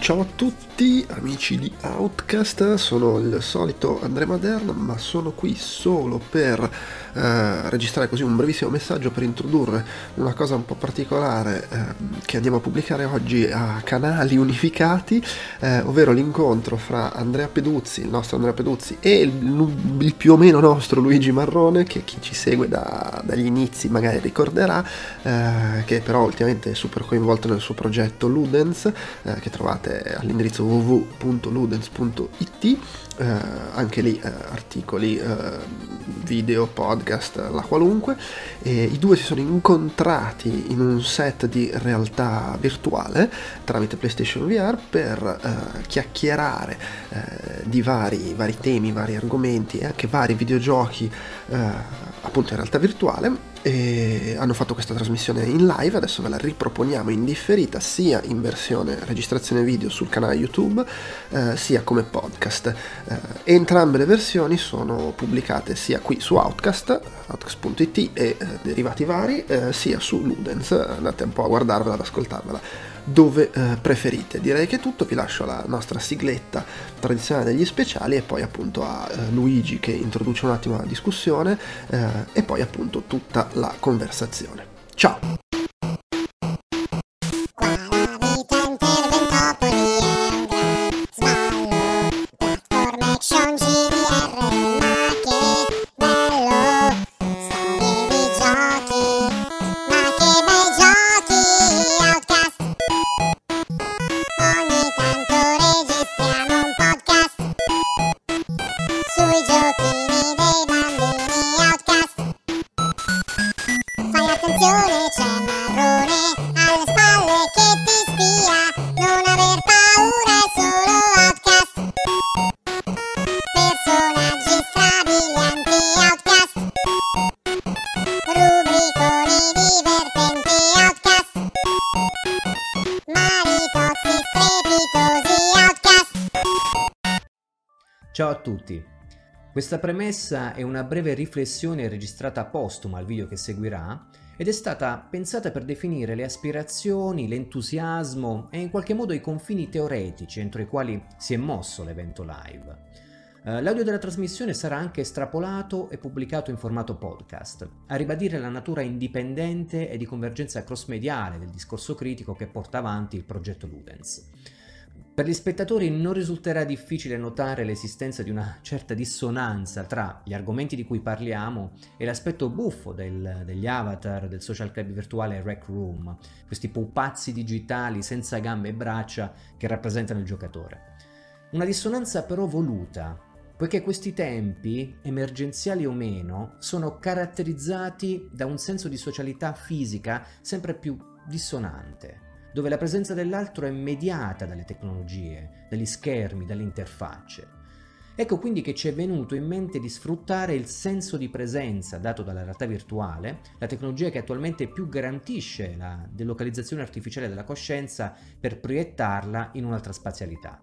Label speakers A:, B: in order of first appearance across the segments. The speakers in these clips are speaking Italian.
A: Ciao a tutti tutti amici di Outcast, sono il solito Andrea Maderna, ma sono qui solo per eh, registrare così un brevissimo messaggio per introdurre una cosa un po' particolare eh, che andiamo a pubblicare oggi a canali unificati, eh, ovvero l'incontro fra Andrea Peduzzi, il nostro Andrea Peduzzi, e il, il più o meno nostro Luigi Marrone, che chi ci segue da, dagli inizi magari ricorderà, eh, che però ultimamente è super coinvolto nel suo progetto Ludens, eh, che trovate all'indirizzo www.ludens.it, eh, anche lì eh, articoli, eh, video, podcast, eh, la qualunque. I due si sono incontrati in un set di realtà virtuale tramite PlayStation VR per eh, chiacchierare di vari, vari, temi, vari argomenti e anche vari videogiochi appunto in realtà virtuale e hanno fatto questa trasmissione in live, adesso ve la riproponiamo in differita sia in versione registrazione video sul canale YouTube eh, sia come podcast. Eh, entrambe le versioni sono pubblicate sia qui su Outcast, outcast.it e eh, derivati vari, eh, sia su Ludens, eh, andate un po' a guardarvela, ad ascoltarvela dove eh, preferite. Direi che è tutto, vi lascio la nostra sigletta tradizionale degli speciali e poi appunto a eh, Luigi che introduce un attimo la discussione eh, e poi appunto tutta la conversazione. Ciao!
B: Questa premessa è una breve riflessione registrata postuma al video che seguirà ed è stata pensata per definire le aspirazioni, l'entusiasmo e in qualche modo i confini teoretici entro i quali si è mosso l'evento live. Eh, l'audio della trasmissione sarà anche estrapolato e pubblicato in formato podcast, a ribadire la natura indipendente e di convergenza cross-mediale del discorso critico che porta avanti il progetto Ludens. Per gli spettatori non risulterà difficile notare l'esistenza di una certa dissonanza tra gli argomenti di cui parliamo e l'aspetto buffo del, degli avatar del social club virtuale Rec Room, questi pupazzi digitali senza gambe e braccia che rappresentano il giocatore. Una dissonanza però voluta, poiché questi tempi, emergenziali o meno, sono caratterizzati da un senso di socialità fisica sempre più dissonante dove la presenza dell'altro è mediata dalle tecnologie, dagli schermi, dalle interfacce. Ecco quindi che ci è venuto in mente di sfruttare il senso di presenza dato dalla realtà virtuale, la tecnologia che attualmente più garantisce la delocalizzazione artificiale della coscienza, per proiettarla in un'altra spazialità.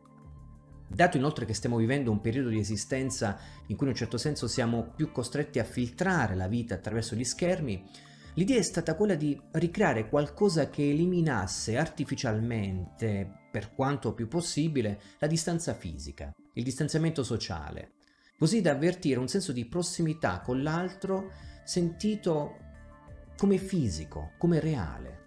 B: Dato inoltre che stiamo vivendo un periodo di esistenza in cui in un certo senso siamo più costretti a filtrare la vita attraverso gli schermi, L'idea è stata quella di ricreare qualcosa che eliminasse artificialmente, per quanto più possibile, la distanza fisica, il distanziamento sociale, così da avvertire un senso di prossimità con l'altro sentito come fisico, come reale.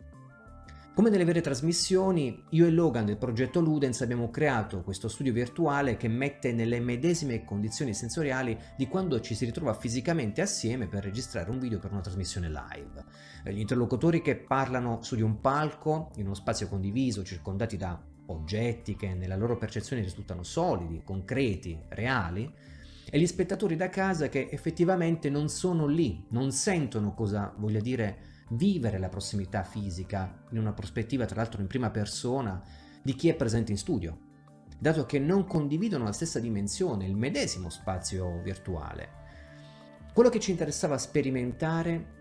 B: Come nelle vere trasmissioni, io e Logan del progetto Ludens abbiamo creato questo studio virtuale che mette nelle medesime condizioni sensoriali di quando ci si ritrova fisicamente assieme per registrare un video per una trasmissione live. Eh, gli interlocutori che parlano su di un palco, in uno spazio condiviso, circondati da oggetti che nella loro percezione risultano solidi, concreti, reali, e gli spettatori da casa che effettivamente non sono lì, non sentono cosa voglia dire vivere la prossimità fisica in una prospettiva, tra l'altro in prima persona, di chi è presente in studio, dato che non condividono la stessa dimensione, il medesimo spazio virtuale. Quello che ci interessava sperimentare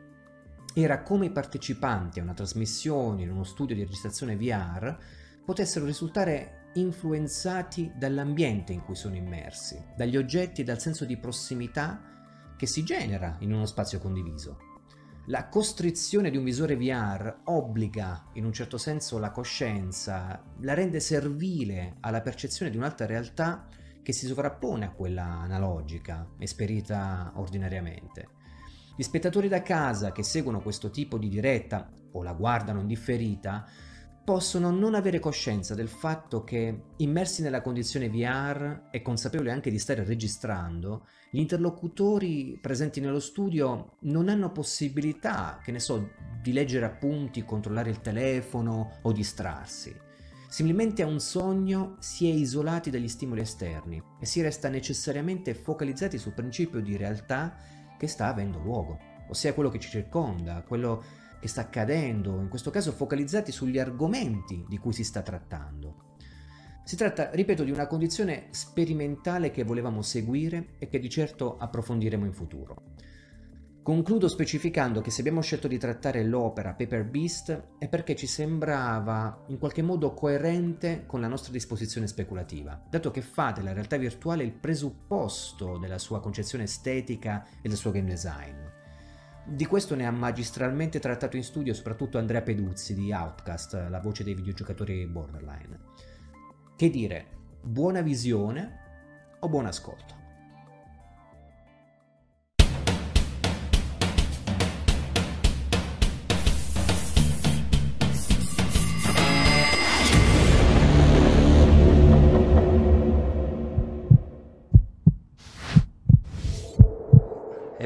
B: era come i partecipanti a una trasmissione in uno studio di registrazione VR potessero risultare influenzati dall'ambiente in cui sono immersi, dagli oggetti e dal senso di prossimità che si genera in uno spazio condiviso la costrizione di un visore VR obbliga in un certo senso la coscienza, la rende servile alla percezione di un'altra realtà che si sovrappone a quella analogica, esperita ordinariamente. Gli spettatori da casa che seguono questo tipo di diretta o la guardano in differita possono non avere coscienza del fatto che, immersi nella condizione VR e consapevoli anche di stare registrando, gli interlocutori presenti nello studio non hanno possibilità, che ne so, di leggere appunti, controllare il telefono o distrarsi. Similmente a un sogno si è isolati dagli stimoli esterni e si resta necessariamente focalizzati sul principio di realtà che sta avendo luogo, ossia quello che ci circonda, quello che che sta accadendo, in questo caso focalizzati sugli argomenti di cui si sta trattando. Si tratta, ripeto, di una condizione sperimentale che volevamo seguire e che di certo approfondiremo in futuro. Concludo specificando che se abbiamo scelto di trattare l'opera Paper Beast è perché ci sembrava in qualche modo coerente con la nostra disposizione speculativa, dato che fa della realtà virtuale il presupposto della sua concezione estetica e del suo game design. Di questo ne ha magistralmente trattato in studio soprattutto Andrea Peduzzi di Outcast, la voce dei videogiocatori borderline. Che dire, buona visione o buon ascolto.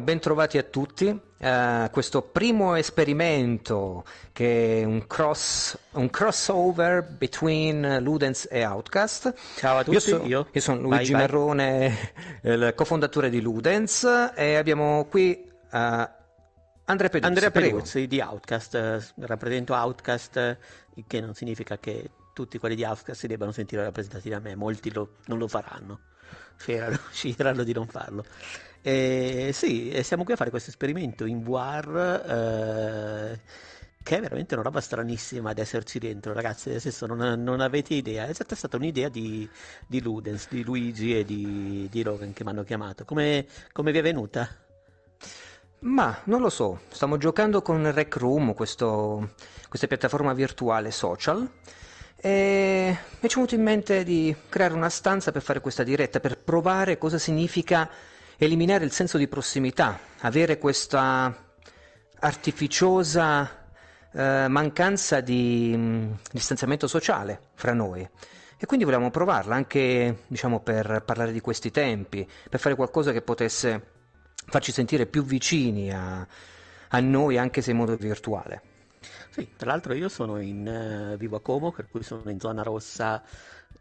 B: bentrovati a tutti uh, questo primo esperimento che è un, cross, un crossover between Ludens e Outcast. Ciao a tutti, io, so, io. io sono Luigi vai, Merrone, vai. Eh, il cofondatore di Ludens e abbiamo qui uh, Andrea Peduzzi. Andrea Peduzzi
C: di Outcast, rappresento Outcast il che non significa che tutti quelli di Outcast si debbano sentire rappresentati da me, molti lo, non lo faranno, sceglieranno di non farlo. E sì, siamo qui a fare questo esperimento in VR. Eh, che è veramente una roba stranissima ad esserci dentro, ragazzi. Nel senso, non, non avete idea. È stata, stata un'idea di, di, Ludens, di Luigi e di, di Logan che mi hanno chiamato. Come, come vi è venuta? Ma non lo so. Stiamo giocando
B: con Rec Room, questo, questa piattaforma virtuale social. E mi è venuto in mente di creare una stanza per fare questa diretta, per provare cosa significa eliminare il senso di prossimità, avere questa artificiosa eh, mancanza di mh, mm, distanziamento sociale fra noi. E quindi volevamo provarla anche diciamo, per parlare di questi tempi, per fare
C: qualcosa che potesse
B: farci sentire più vicini a, a noi anche se in modo virtuale.
C: Sì, tra l'altro io sono in eh, Vivo a Como, per cui sono in zona rossa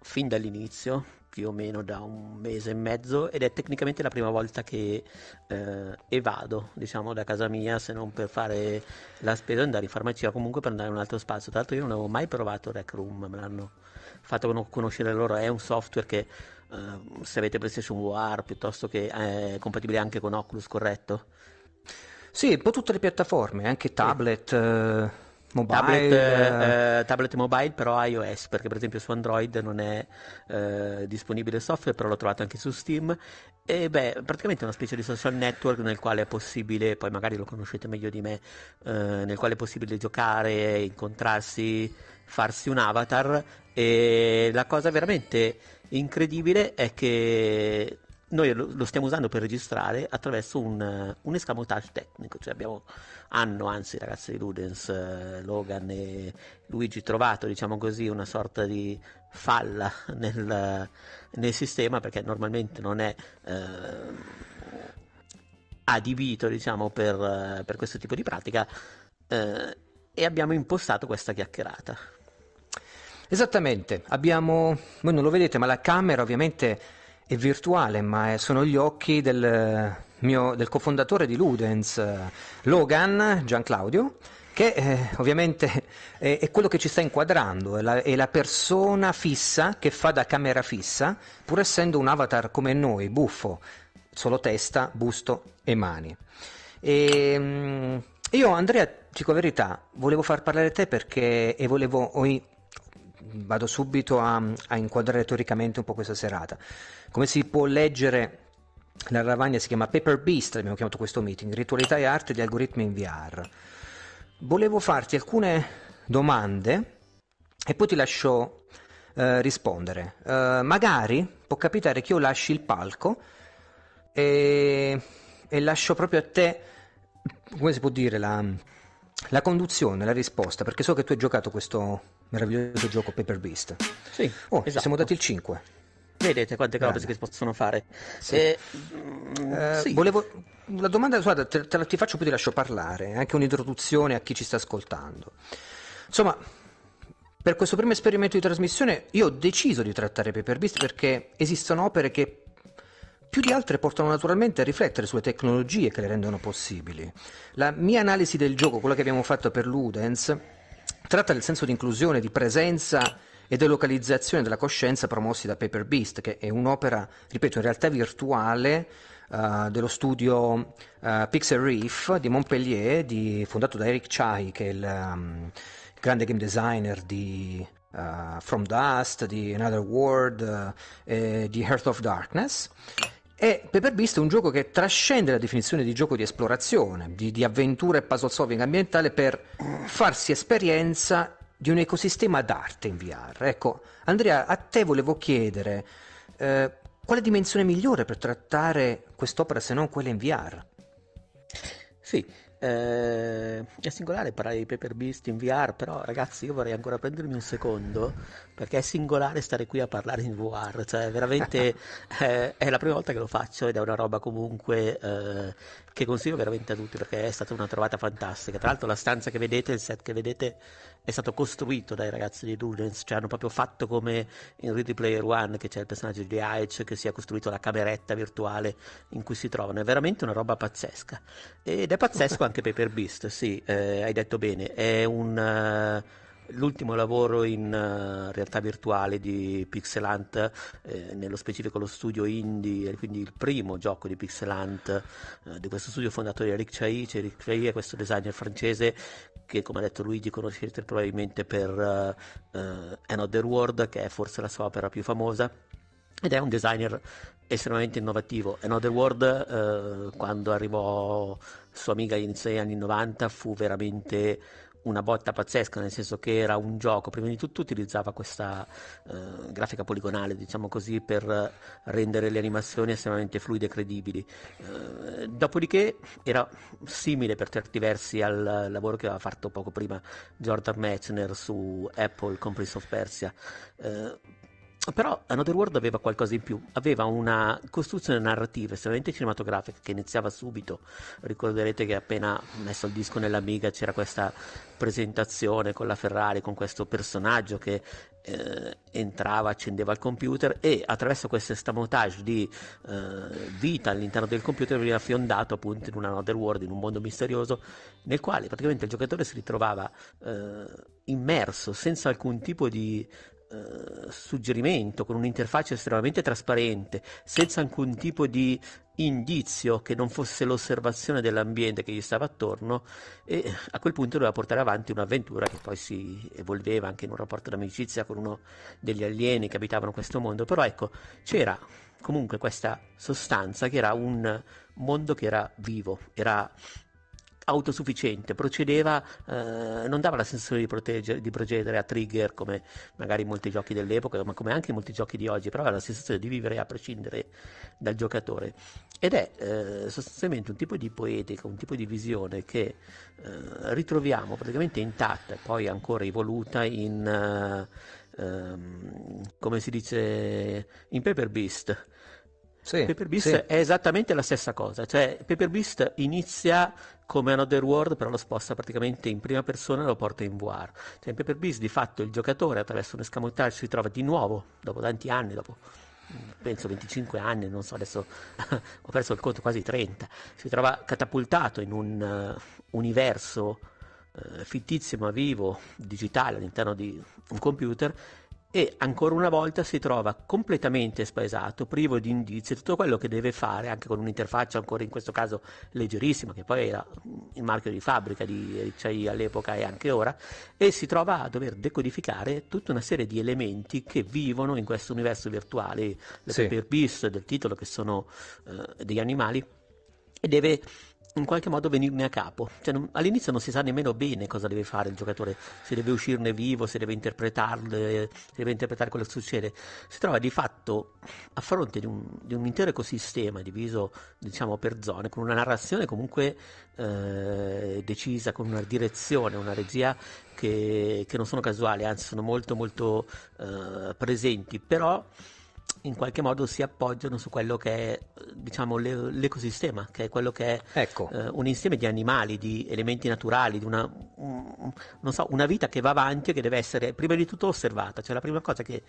C: fin dall'inizio, più o meno da un mese e mezzo ed è tecnicamente la prima volta che eh, evado diciamo da casa mia se non per fare la spesa andare in farmacia o comunque per andare in un altro spazio tra l'altro io non avevo mai provato Rec Room me l'hanno fatto conoscere loro è un software che eh, se avete PlayStation VR piuttosto che eh, è compatibile anche con Oculus corretto? Sì, un po' tutte le piattaforme anche tablet eh. Mobile, tablet, eh, eh. eh, tablet, mobile però iOS perché per esempio su Android non è eh, disponibile software però l'ho trovato anche su Steam e beh praticamente è una specie di social network nel quale è possibile poi magari lo conoscete meglio di me eh, nel quale è possibile giocare incontrarsi farsi un avatar e la cosa veramente incredibile è che noi lo, lo, stiamo usando per registrare attraverso un, eh, un escamotage tecnico, cioè abbiamo, hanno anzi i ragazzi di Ludens, eh, Logan e Luigi trovato diciamo così una sorta di falla nel, nel sistema perché normalmente non è... Eh, adibito diciamo per, eh, per, questo tipo di pratica eh, e abbiamo impostato questa chiacchierata. Esattamente,
B: abbiamo, voi non lo vedete ma la camera ovviamente è virtuale, ma sono gli occhi del, eh, mio, del cofondatore di Ludens, eh, Logan Gianclaudio, che eh, ovviamente è, è, quello che ci sta inquadrando, è la, è la, persona fissa che fa da camera fissa, pur essendo un avatar come noi, buffo, solo testa, busto e mani. E, mm, io Andrea, dico la verità, volevo far parlare te perché e volevo, ho, vado subito a, a inquadrare teoricamente un po' questa serata. Come si può leggere la lavagna si chiama Paper Beast, abbiamo chiamato questo meeting, ritualità e arte di algoritmi in VR. Volevo farti alcune domande e poi ti lascio eh, rispondere. Eh, magari può capitare che io lasci il palco e, e lascio proprio a te, come si può dire, la, la conduzione, la risposta, perché so che tu hai giocato questo meraviglioso gioco Paper Beast.
C: Sì, oh, esatto. siamo dati il 5. Vedete quante cose che
B: si possono fare. Sì. E, eh,
C: eh,
B: mm, eh, sì. Volevo, la domanda, guarda, te, te la, ti faccio poi ti lascio parlare, eh, anche un'introduzione a chi ci sta ascoltando. Insomma, per questo primo esperimento di trasmissione io ho deciso di trattare Paper Beast perché esistono opere che più di altre portano naturalmente a riflettere sulle tecnologie che le rendono possibili. La mia analisi del gioco, quella che abbiamo fatto per Ludens, tratta del senso di inclusione, di presenza e delocalizzazione della coscienza promossi da Paper Beast, che è un'opera, ripeto, in realtà virtuale uh, dello studio uh, eh, Pixel Reef di Montpellier, di, fondato da Eric Chai, che è il um, grande game designer di uh, From Dust, di Another World, eh, di Earth of Darkness e Paper Beast è un gioco che trascende la definizione di gioco di esplorazione, di, di avventura e puzzle solving ambientale per farsi esperienza di un ecosistema d'arte in VR. Ecco, Andrea, a te volevo chiedere eh, quale dimensione migliore per trattare
C: quest'opera se non quella in VR? Sì, eh, è singolare parlare di Paper Beast in VR, però ragazzi io vorrei ancora prendermi un secondo perché è singolare stare qui a parlare in VR, cioè veramente eh, è la prima volta che lo faccio ed è una roba comunque eh, che consiglio veramente a tutti perché è stata una trovata fantastica. Tra l'altro la stanza che vedete, il set che vedete è stato costruito dai ragazzi di Dulens, cioè hanno proprio fatto come in Ready Player One che c'è il personaggio di Aich che si è costruito la cameretta virtuale in cui si trovano, è veramente una roba pazzesca ed è pazzesco anche Paper Beast, sì, eh, hai detto bene, è un... Uh, L'ultimo lavoro in uh, realtà virtuale di Pixelant, eh, nello specifico lo studio indie, quindi il primo gioco di Pixelant, eh, di questo studio fondatore da Eric Chaice. Eric Chaice è questo designer francese che, come ha detto Luigi, conoscete probabilmente per uh, uh, Another World, che è forse la sua opera più famosa ed è un designer estremamente innovativo. Another World, eh, quando arrivò sua amica in 6 anni 90, fu veramente una botta pazzesca, nel senso che era un gioco, prima di tutto utilizzava questa eh, grafica poligonale, diciamo così, per rendere le animazioni estremamente fluide e credibili. Eh, dopodiché era simile per certi versi al lavoro che aveva fatto poco prima Jordan Metzner su Apple con of Persia. Eh, però Another World aveva qualcosa in più, aveva una costruzione narrativa estremamente cinematografica che iniziava subito. Ricorderete che appena messo il disco nell'Amiga c'era questa presentazione con la Ferrari, con questo personaggio che eh, entrava, accendeva il computer e attraverso questo estamotage di eh, vita all'interno del computer veniva fiondato appunto in un Another World, in un mondo misterioso, nel quale praticamente il giocatore si ritrovava eh, immerso senza alcun tipo di eh, suggerimento, con un'interfaccia estremamente trasparente, senza alcun tipo di indizio che non fosse l'osservazione dell'ambiente che gli stava attorno e a quel punto doveva portare avanti un'avventura che poi si evolveva anche in un rapporto d'amicizia con uno degli alieni che abitavano questo mondo, però ecco, c'era comunque questa sostanza che era un mondo che era vivo, era autosufficiente, procedeva, eh, non dava la sensazione di, protegge, di, procedere a trigger come magari in molti giochi dell'epoca, ma come anche in molti giochi di oggi, però aveva la sensazione di vivere a prescindere dal giocatore. Ed è eh, sostanzialmente un tipo di poetica, un tipo di visione che eh, ritroviamo praticamente intatta e poi ancora evoluta in, eh, ehm, come si dice, in Paper Beast sì, Paper Beast sì. è esattamente la stessa cosa, cioè Paper Beast inizia come Another World però lo sposta praticamente in prima persona e lo porta in VR. Cioè in Paper Beast di fatto il giocatore attraverso un escamotage si trova di nuovo, dopo tanti anni, dopo mm, penso 25 anni, non so adesso ho perso il conto quasi 30, si trova catapultato in un uh, universo uh, fittizio ma vivo, digitale all'interno di un computer e ancora una volta si trova completamente spaesato, privo di indizi, tutto quello che deve fare anche con un'interfaccia ancora in questo caso leggerissima, che poi era il marchio di fabbrica di Ricciai all'epoca e anche ora, e si trova a dover decodificare tutta una serie di elementi che vivono in questo universo virtuale, le sì. del titolo che sono eh, degli animali, e deve in qualche modo venirne a capo. Cioè, non, all'inizio non si sa nemmeno bene cosa deve fare il giocatore, se deve uscirne vivo, se deve interpretarle, se deve interpretare quello che succede. Si trova di fatto a fronte di un, di un intero ecosistema diviso diciamo, per zone, con una narrazione comunque eh, decisa, con una direzione, una regia che, che, non sono casuali, anzi sono molto molto eh, presenti, però in qualche modo si appoggiano su quello che è diciamo, le, l'ecosistema, che è quello che è ecco. eh, un insieme di animali, di elementi naturali, di una, un, mm, so, una, vita che va avanti e che deve essere prima di tutto osservata. Cioè la prima cosa che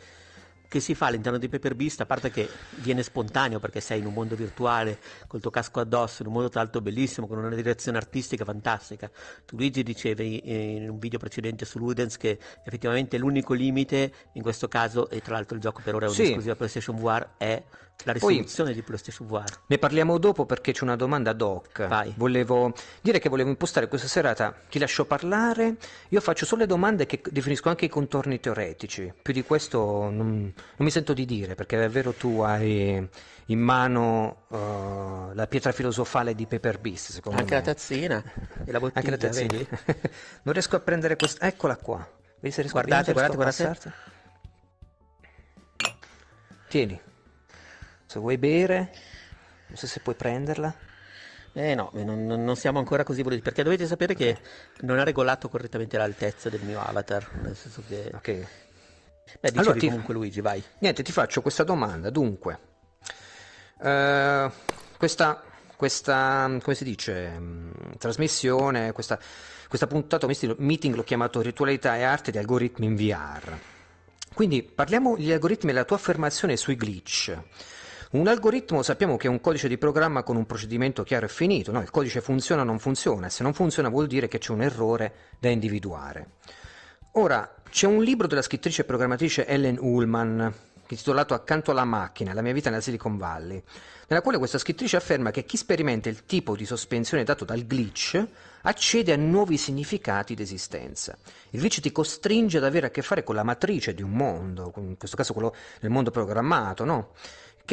C: che si fa all'interno di Paper Beast, a parte che viene spontaneo perché sei in un mondo virtuale col tuo casco addosso, in un mondo tra l'altro bellissimo, con una direzione artistica fantastica. Tu Luigi dicevi eh, in un video precedente su Ludens che effettivamente l'unico limite in questo caso, e tra l'altro il gioco per ora è un'esclusiva sì. PlayStation VR, è la risoluzione di PlayStation VR.
B: Ne parliamo dopo perché c'è una domanda ad hoc. Vai. Volevo dire che volevo impostare questa serata, ti lascio parlare, io faccio solo le domande che definisco anche i contorni teoretici. Più di questo non, non mi sento di dire perché davvero tu hai in mano uh, la pietra filosofale di Paper Beast, secondo anche me. la tazzina e la bottiglia, anche la tazzina. non riesco a prendere questa, eccola qua. guardate, guardate, guardate.
C: Tieni. Se vuoi bere, non so se puoi prenderla. Eh no, eh, non, non, siamo ancora così voluti, perché dovete sapere che non ha regolato correttamente l'altezza del mio avatar, nel senso che... Ok. Beh, allora, ti... comunque Luigi, vai. Niente, ti faccio questa domanda, dunque. Uh,
B: questa, questa, come si dice, mm, trasmissione, questa, questa puntata, questo meeting l'ho chiamato Ritualità e Arte di Algoritmi in VR. Quindi parliamo degli algoritmi e della tua affermazione sui glitch. Un algoritmo sappiamo che è un codice di programma con un procedimento chiaro e finito, no? il codice funziona o non funziona, se non funziona vuol dire che c'è un errore da individuare. Ora, c'è un libro della scrittrice e programmatrice Ellen Ullman, intitolato Accanto alla macchina, la mia vita nella Silicon Valley, nella quale questa scrittrice afferma che chi sperimenta il tipo di sospensione dato dal glitch accede a nuovi significati d'esistenza. Il glitch ti costringe ad avere a che fare con la matrice di un mondo, in questo caso quello del mondo programmato, no?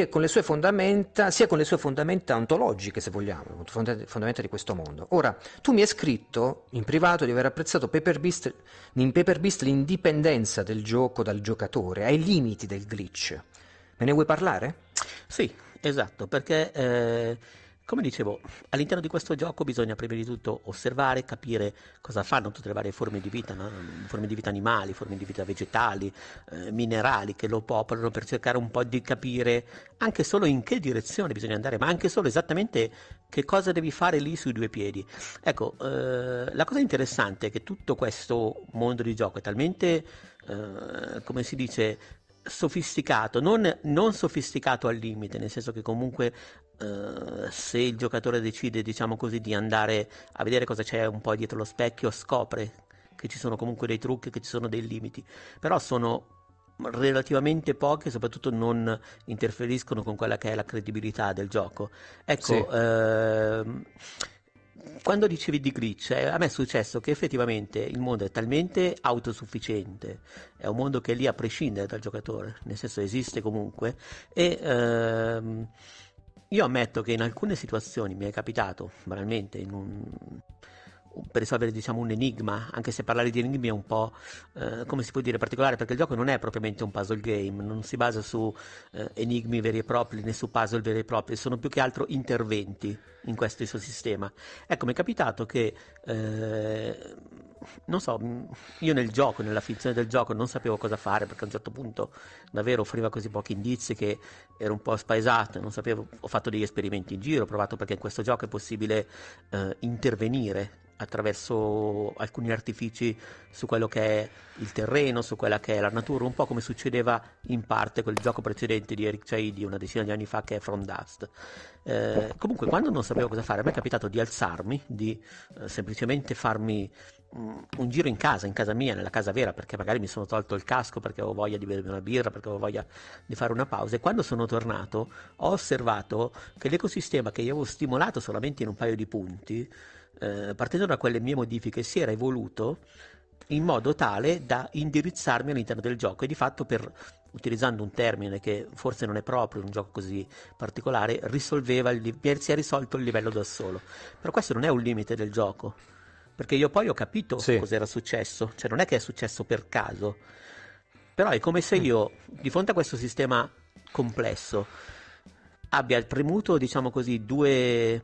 B: che con le sue fondamenta, sia con le sue fondamenta ontologiche, se vogliamo, fondamenta di questo mondo. Ora, tu mi hai scritto in privato di aver apprezzato Paper Beast, in Paper Beast l'indipendenza del gioco dal giocatore, ai
C: limiti del glitch. Me ne vuoi parlare? Sì, esatto, perché... Eh come dicevo, all'interno di questo gioco bisogna prima di tutto osservare, capire cosa fanno tutte le varie forme di vita, no? forme di vita animali, forme di vita vegetali, eh, minerali che lo popolano per cercare un po' di capire anche solo in che direzione bisogna andare, ma anche solo esattamente che cosa devi fare lì sui due piedi. Ecco, eh, la cosa interessante è che tutto questo mondo di gioco è talmente, eh, come si dice, sofisticato, non, non, sofisticato al limite, nel senso che comunque eh, se il giocatore decide, diciamo così, di andare a vedere cosa c'è un po' dietro lo specchio, scopre che ci sono comunque dei trucchi, che ci sono dei limiti, però sono relativamente poche e soprattutto non interferiscono con quella che è la credibilità del gioco. Ecco, sì. uh, quando dicevi di glitch, eh, a me è successo che effettivamente il mondo è talmente autosufficiente, è un mondo che è lì a prescindere dal giocatore, nel senso esiste comunque, e... Uh, io ammetto che in alcune situazioni mi è capitato, banalmente, un, per risolvere diciamo, un enigma, anche se parlare di enigmi è un po' eh, come si può dire particolare perché il gioco non è propriamente un puzzle game, non si basa su eh, enigmi veri e propri né su puzzle veri e propri, sono più che altro interventi in questo suo sistema. Ecco, mi è capitato che eh, non so, mm, io nel gioco, nella finzione del gioco non sapevo cosa fare perché a un certo punto davvero offriva così pochi indizi che ero un po' spaesato, non sapevo, ho fatto degli esperimenti in giro, ho provato perché in questo gioco è possibile eh, intervenire attraverso alcuni artifici su quello che è il terreno, su quella che è la natura, un po' come succedeva in parte quel gioco precedente di Eric Chaidi una decina di anni fa che è From Dust. Eh, comunque quando non sapevo cosa fare, a me è capitato di alzarmi, di eh, semplicemente farmi un giro in casa, in casa mia, nella casa vera, perché magari mi sono tolto il casco perché avevo voglia di bere una birra, perché avevo voglia di fare una pausa e quando sono tornato ho osservato che l'ecosistema che io avevo stimolato solamente in un paio di punti, eh, partendo da quelle mie modifiche, si era evoluto in modo tale da indirizzarmi all'interno del gioco e di fatto per utilizzando un termine che forse non è proprio un gioco così particolare, risolveva il, si è risolto il livello da solo. Però questo non è un limite del gioco perché io poi ho capito sì. cos'era successo, cioè non è che è successo per caso, però è come se mm. io di fronte a questo sistema complesso abbia premuto, diciamo così, due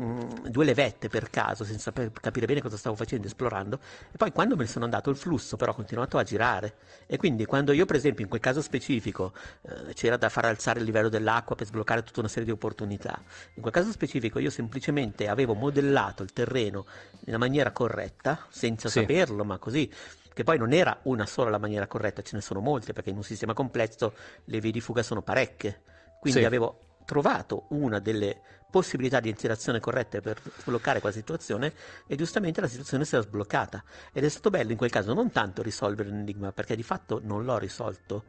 C: Mm, due levette per caso, senza saper, capire bene cosa stavo facendo, esplorando, e poi quando me ne sono andato il flusso però ha continuato a girare. E quindi quando io per esempio in quel caso specifico eh, c'era da far alzare il livello dell'acqua per sbloccare tutta una serie di opportunità, in quel caso specifico io semplicemente avevo modellato il terreno nella maniera corretta, senza sì. saperlo, ma così che poi non era una sola la maniera corretta, ce ne sono molte, perché in un sistema complesso le vie di fuga sono parecchie. Quindi sì. avevo trovato una delle possibilità di interazione corrette per sbloccare quella situazione e giustamente la situazione si era sbloccata ed è stato bello in quel caso non tanto risolvere l'enigma perché di fatto non l'ho risolto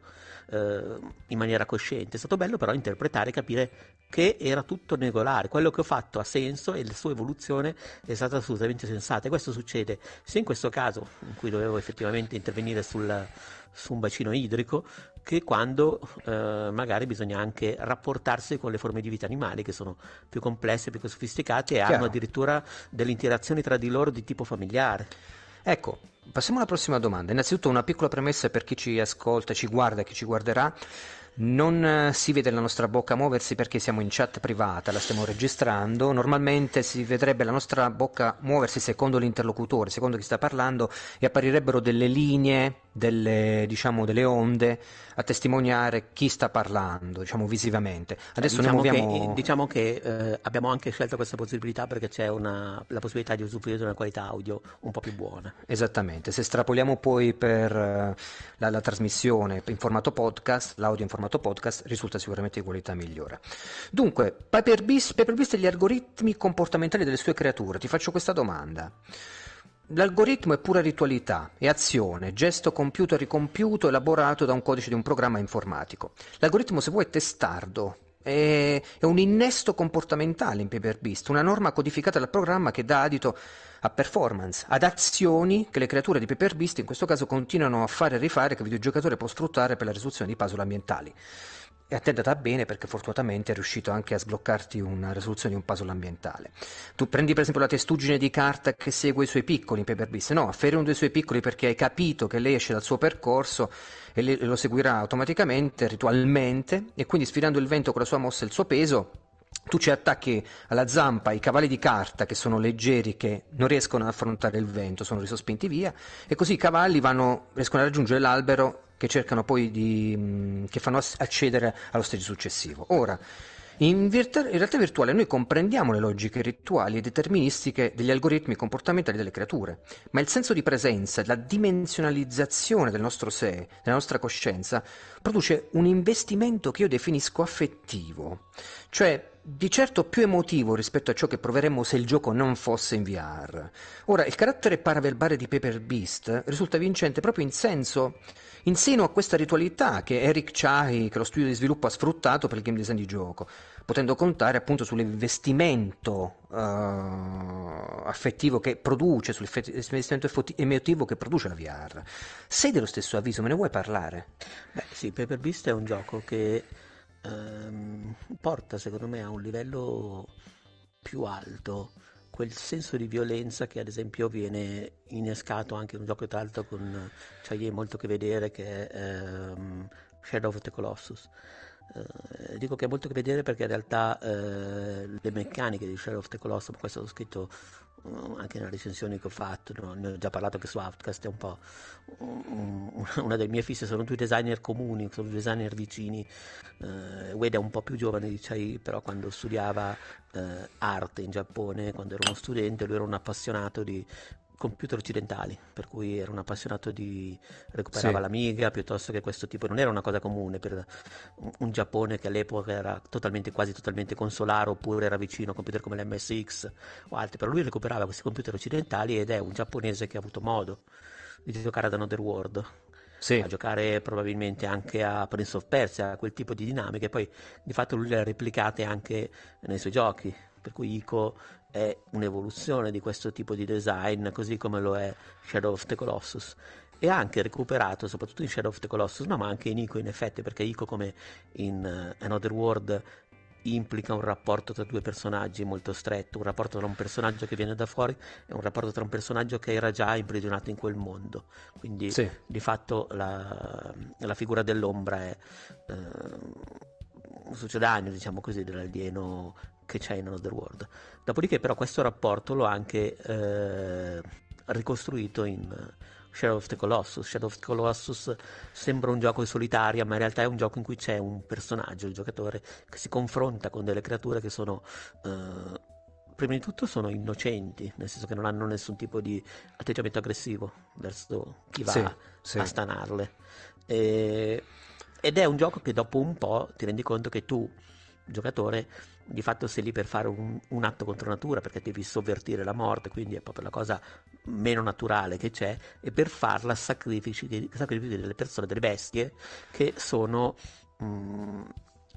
C: eh, in maniera cosciente è stato bello però interpretare e capire che era tutto regolare quello che ho fatto ha senso e la sua evoluzione è stata assolutamente sensata e questo succede sia in questo caso in cui dovevo effettivamente intervenire sul, su un bacino idrico che quando eh, magari bisogna anche rapportarsi con le forme di vita animali che sono più complesse, più sofisticate e Chiaro. hanno addirittura delle interazioni tra di loro di tipo familiare.
B: Ecco, passiamo alla prossima domanda. Innanzitutto una piccola premessa per chi ci ascolta, ci guarda, e chi ci guarderà. Non eh, si vede la nostra bocca muoversi perché siamo in chat privata, la stiamo registrando. Normalmente si vedrebbe la nostra bocca muoversi secondo l'interlocutore, secondo chi sta parlando, e apparirebbero delle linee delle, diciamo, delle, onde a testimoniare chi sta parlando, diciamo visivamente. Adesso diciamo noi muoviamo... che, eh,
C: diciamo che eh, abbiamo anche scelto questa possibilità perché c'è una, la possibilità di usufruire di una qualità audio un po' più buona.
B: Esattamente, se estrapoliamo poi per eh, la, la, trasmissione in formato podcast, l'audio in formato podcast risulta sicuramente di qualità migliore. Dunque, Paper Beast, Paper Beast e gli algoritmi comportamentali delle sue creature, ti faccio questa domanda. L'algoritmo è pura ritualità, è azione, gesto compiuto e ricompiuto elaborato da un codice di un programma informatico. L'algoritmo, se vuoi, è testardo, è, un innesto comportamentale in Paper Beast, una norma codificata dal programma che dà adito a performance, ad azioni che le creature di Paper Beast in questo caso continuano a fare e rifare che il videogiocatore può sfruttare per la risoluzione di puzzle ambientali e a te è data bene perché fortunatamente è riuscito anche a sbloccarti una risoluzione di un puzzle ambientale. Tu prendi per esempio la testuggine di carta che segue i suoi piccoli in Paper Beast, no, afferri uno dei suoi piccoli perché hai capito che lei esce dal suo percorso e lo seguirà automaticamente, ritualmente, e quindi sfidando il vento con la sua mossa e il suo peso, tu ci attacchi alla zampa i cavalli di carta che sono leggeri, che non riescono ad affrontare il vento, sono risospinti via, e così i cavalli vanno, riescono a raggiungere l'albero che cercano poi di, mm, che fanno accedere allo stage successivo. Ora, in, virtu- in, realtà virtuale noi comprendiamo le logiche rituali e deterministiche degli algoritmi comportamentali delle creature, ma il senso di presenza, la dimensionalizzazione del nostro sé, della nostra coscienza, produce un investimento che io definisco affettivo, cioè di certo più emotivo rispetto a ciò che proveremmo se il gioco non fosse in VR. Ora, il carattere paraverbale di Paper Beast risulta vincente proprio in senso in seno a questa ritualità che Eric Chahi, che lo studio di sviluppo ha sfruttato per il game design di gioco, potendo contare appunto sull'investimento uh, affettivo che produce, sull'investimento
C: emotivo che produce la VR. Sei dello stesso avviso, me ne vuoi parlare? Beh sì, Paper Beast è un gioco che ehm, porta secondo me a un livello più alto quel senso di violenza che ad esempio viene innescato anche in un gioco tra l'altro con Chaillet cioè, molto che vedere che è um, Shadow of the Colossus. Uh, dico che ha molto a che vedere perché in realtà uh, le meccaniche di Shadow of the Colossus, questo l'ho scritto Mm, anche nella recensione che ho fatto, no? ne ho già parlato anche su Outcast, è un po' una delle mie fisse, sono due designer comuni, sono due designer vicini, eh, Ueda è un po' più giovane di Chai, però quando studiava eh, arte in Giappone, quando era uno studente, lui era un appassionato di computer occidentali, per cui era un appassionato di recuperava sì. l'Amiga piuttosto che questo tipo, non era una cosa comune per un Giappone che all'epoca era totalmente quasi totalmente consolare oppure era vicino a computer come l'MSX o altri, però lui recuperava questi computer occidentali ed è un giapponese che ha avuto modo di giocare ad Another World. Sì. a giocare probabilmente anche a Prince of Persia, a quel tipo di dinamiche, poi di fatto lui le ha replicate anche nei suoi giochi, per cui Ico è un'evoluzione di questo tipo di design, così come lo è Shadow of the Colossus. E ha anche recuperato, soprattutto in Shadow of the Colossus, no, ma anche in Ico in effetti, perché Ico come in eh, Another World implica un rapporto tra due personaggi molto stretto, un rapporto tra un personaggio che viene da fuori e un rapporto tra un personaggio che era già imprigionato in quel mondo. Quindi sì. di fatto la, la, figura dell'ombra è eh, un succedaneo, diciamo così, dell'alieno che c'è in Another World. Dopodiché però questo rapporto l'ho anche eh, ricostruito in eh, Shadow of the Colossus. Shadow of the Colossus sembra un gioco in solitaria, ma in realtà è un gioco in cui c'è un personaggio, il giocatore, che si confronta con delle creature che sono... Eh, prima di tutto sono innocenti, nel senso che non hanno nessun tipo di atteggiamento aggressivo verso chi va sì, a, sì. stanarle. E, ed è un gioco che dopo un po' ti rendi conto che tu giocatore di fatto sei lì per fare un, un, atto contro natura perché devi sovvertire la morte, quindi è proprio la cosa meno naturale che c'è e per farla sacrifici, sacrifici delle persone, delle bestie che sono... Mh, mm,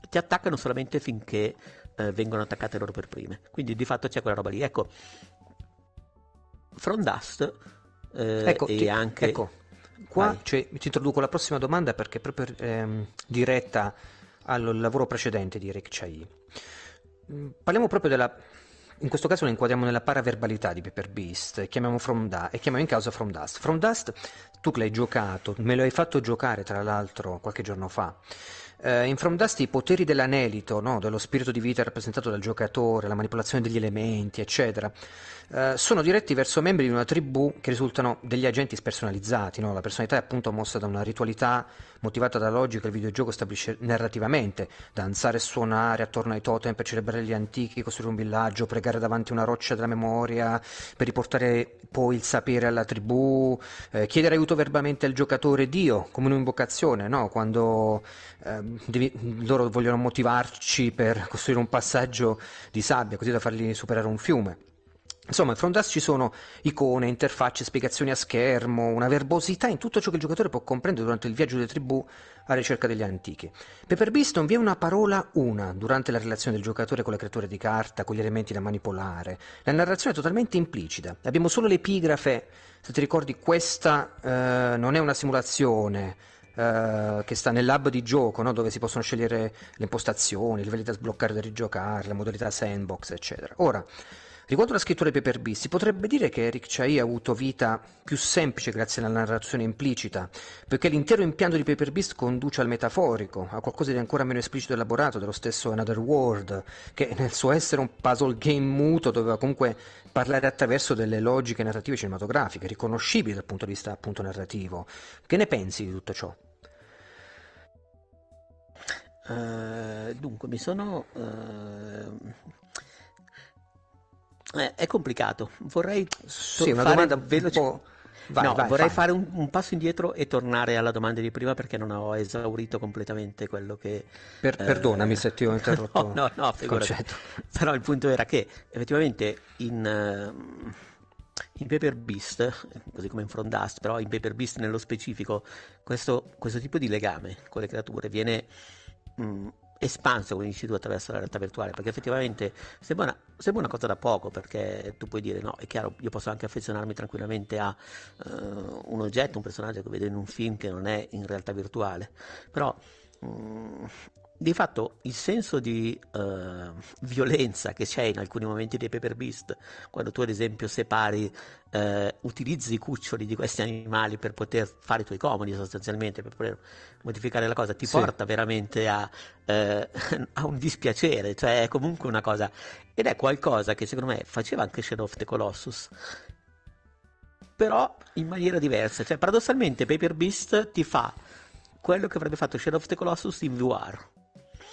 C: ti attaccano solamente finché eh, vengono attaccate loro per prime. Quindi di fatto c'è quella roba lì. Ecco, From Dust eh, ecco, e ti, anche... Ecco,
B: qua cioè, ti introduco la prossima domanda perché è proprio ehm, diretta al lavoro precedente di Rick Chai. Mm, parliamo proprio della... In questo caso lo inquadriamo nella paraverbalità di Paper Beast, chiamiamo From da- e chiamiamo in causa From Dust. From Dust, tu che l'hai giocato, me lo hai fatto giocare tra l'altro qualche giorno fa. Uh, in From Dust i poteri dell'anelito, no? dello spirito di vita rappresentato dal giocatore, la manipolazione degli elementi, eccetera, uh, sono diretti verso membri di una tribù che risultano degli agenti spersonalizzati. No? La personalità è appunto mossa da una ritualità motivata da logica il videogioco stabilisce narrativamente, danzare e suonare attorno ai totem per celebrare gli antichi, costruire un villaggio, pregare davanti a una roccia della memoria per riportare poi il sapere alla tribù, eh, chiedere aiuto verbalmente al giocatore Dio, come un'invocazione, no? quando eh, devi, loro vogliono motivarci per costruire un passaggio di sabbia, così da fargli superare un fiume. Insomma, in From Dust ci sono icone, interfacce, spiegazioni a schermo, una verbosità in tutto ciò che il giocatore può comprendere durante il viaggio delle tribù alla ricerca degli antichi. Per Beast non vi è una parola una durante la relazione del giocatore con la creatura di carta, con gli elementi da manipolare. La narrazione è totalmente implicita. Abbiamo solo l'epigrafe. Se ti ricordi, questa eh, non è una simulazione. Uh, che sta nel lab di gioco, no? dove si possono scegliere le impostazioni, i livelli da sbloccare da rigiocare, le modalità sandbox, eccetera. Ora, Riguardo alla scrittura di Paper B, si potrebbe dire che Eric Chai ha avuto vita più semplice grazie alla narrazione implicita, perché l'intero impianto di Paper Beast conduce al metaforico, a qualcosa di ancora meno esplicito e elaborato dello stesso Another World, che nel suo essere un puzzle game muto doveva comunque parlare attraverso delle logiche narrative cinematografiche, riconoscibili dal punto di vista appunto narrativo. Che ne pensi di tutto ciò?
C: Uh, dunque, mi sono uh eh, è complicato. Vorrei sì, una fare domanda veloce. Un vai, no, vai, vorrei vai. fare un, un, passo indietro e tornare alla domanda di prima perché non ho esaurito completamente quello che. Per, eh, perdonami se ti ho interrotto. No, no, no il Però il punto era che effettivamente in. Uh, in Paper Beast, così come in Front Dust, però in Paper Beast nello specifico, questo, questo tipo di legame con le creature viene mh, mm, espanso, come dici tu, attraverso la realtà virtuale, perché effettivamente sembra una, sembra una, cosa da poco, perché tu puoi dire no, è chiaro, io posso anche affezionarmi tranquillamente a uh, un oggetto, un personaggio che vedo in un film che non è in realtà virtuale, però... Um, di fatto il senso di eh, violenza che c'è in alcuni momenti dei Paper Beast, quando tu ad esempio separi, eh, utilizzi i cuccioli di questi animali per poter fare i tuoi comodi sostanzialmente, per poter modificare la cosa, ti sì. porta veramente a, eh, a, un dispiacere, cioè è comunque una cosa, ed è qualcosa che secondo me faceva anche Shadow of the Colossus, però in maniera diversa, cioè paradossalmente Paper Beast ti fa quello che avrebbe fatto Shadow of the Colossus in VR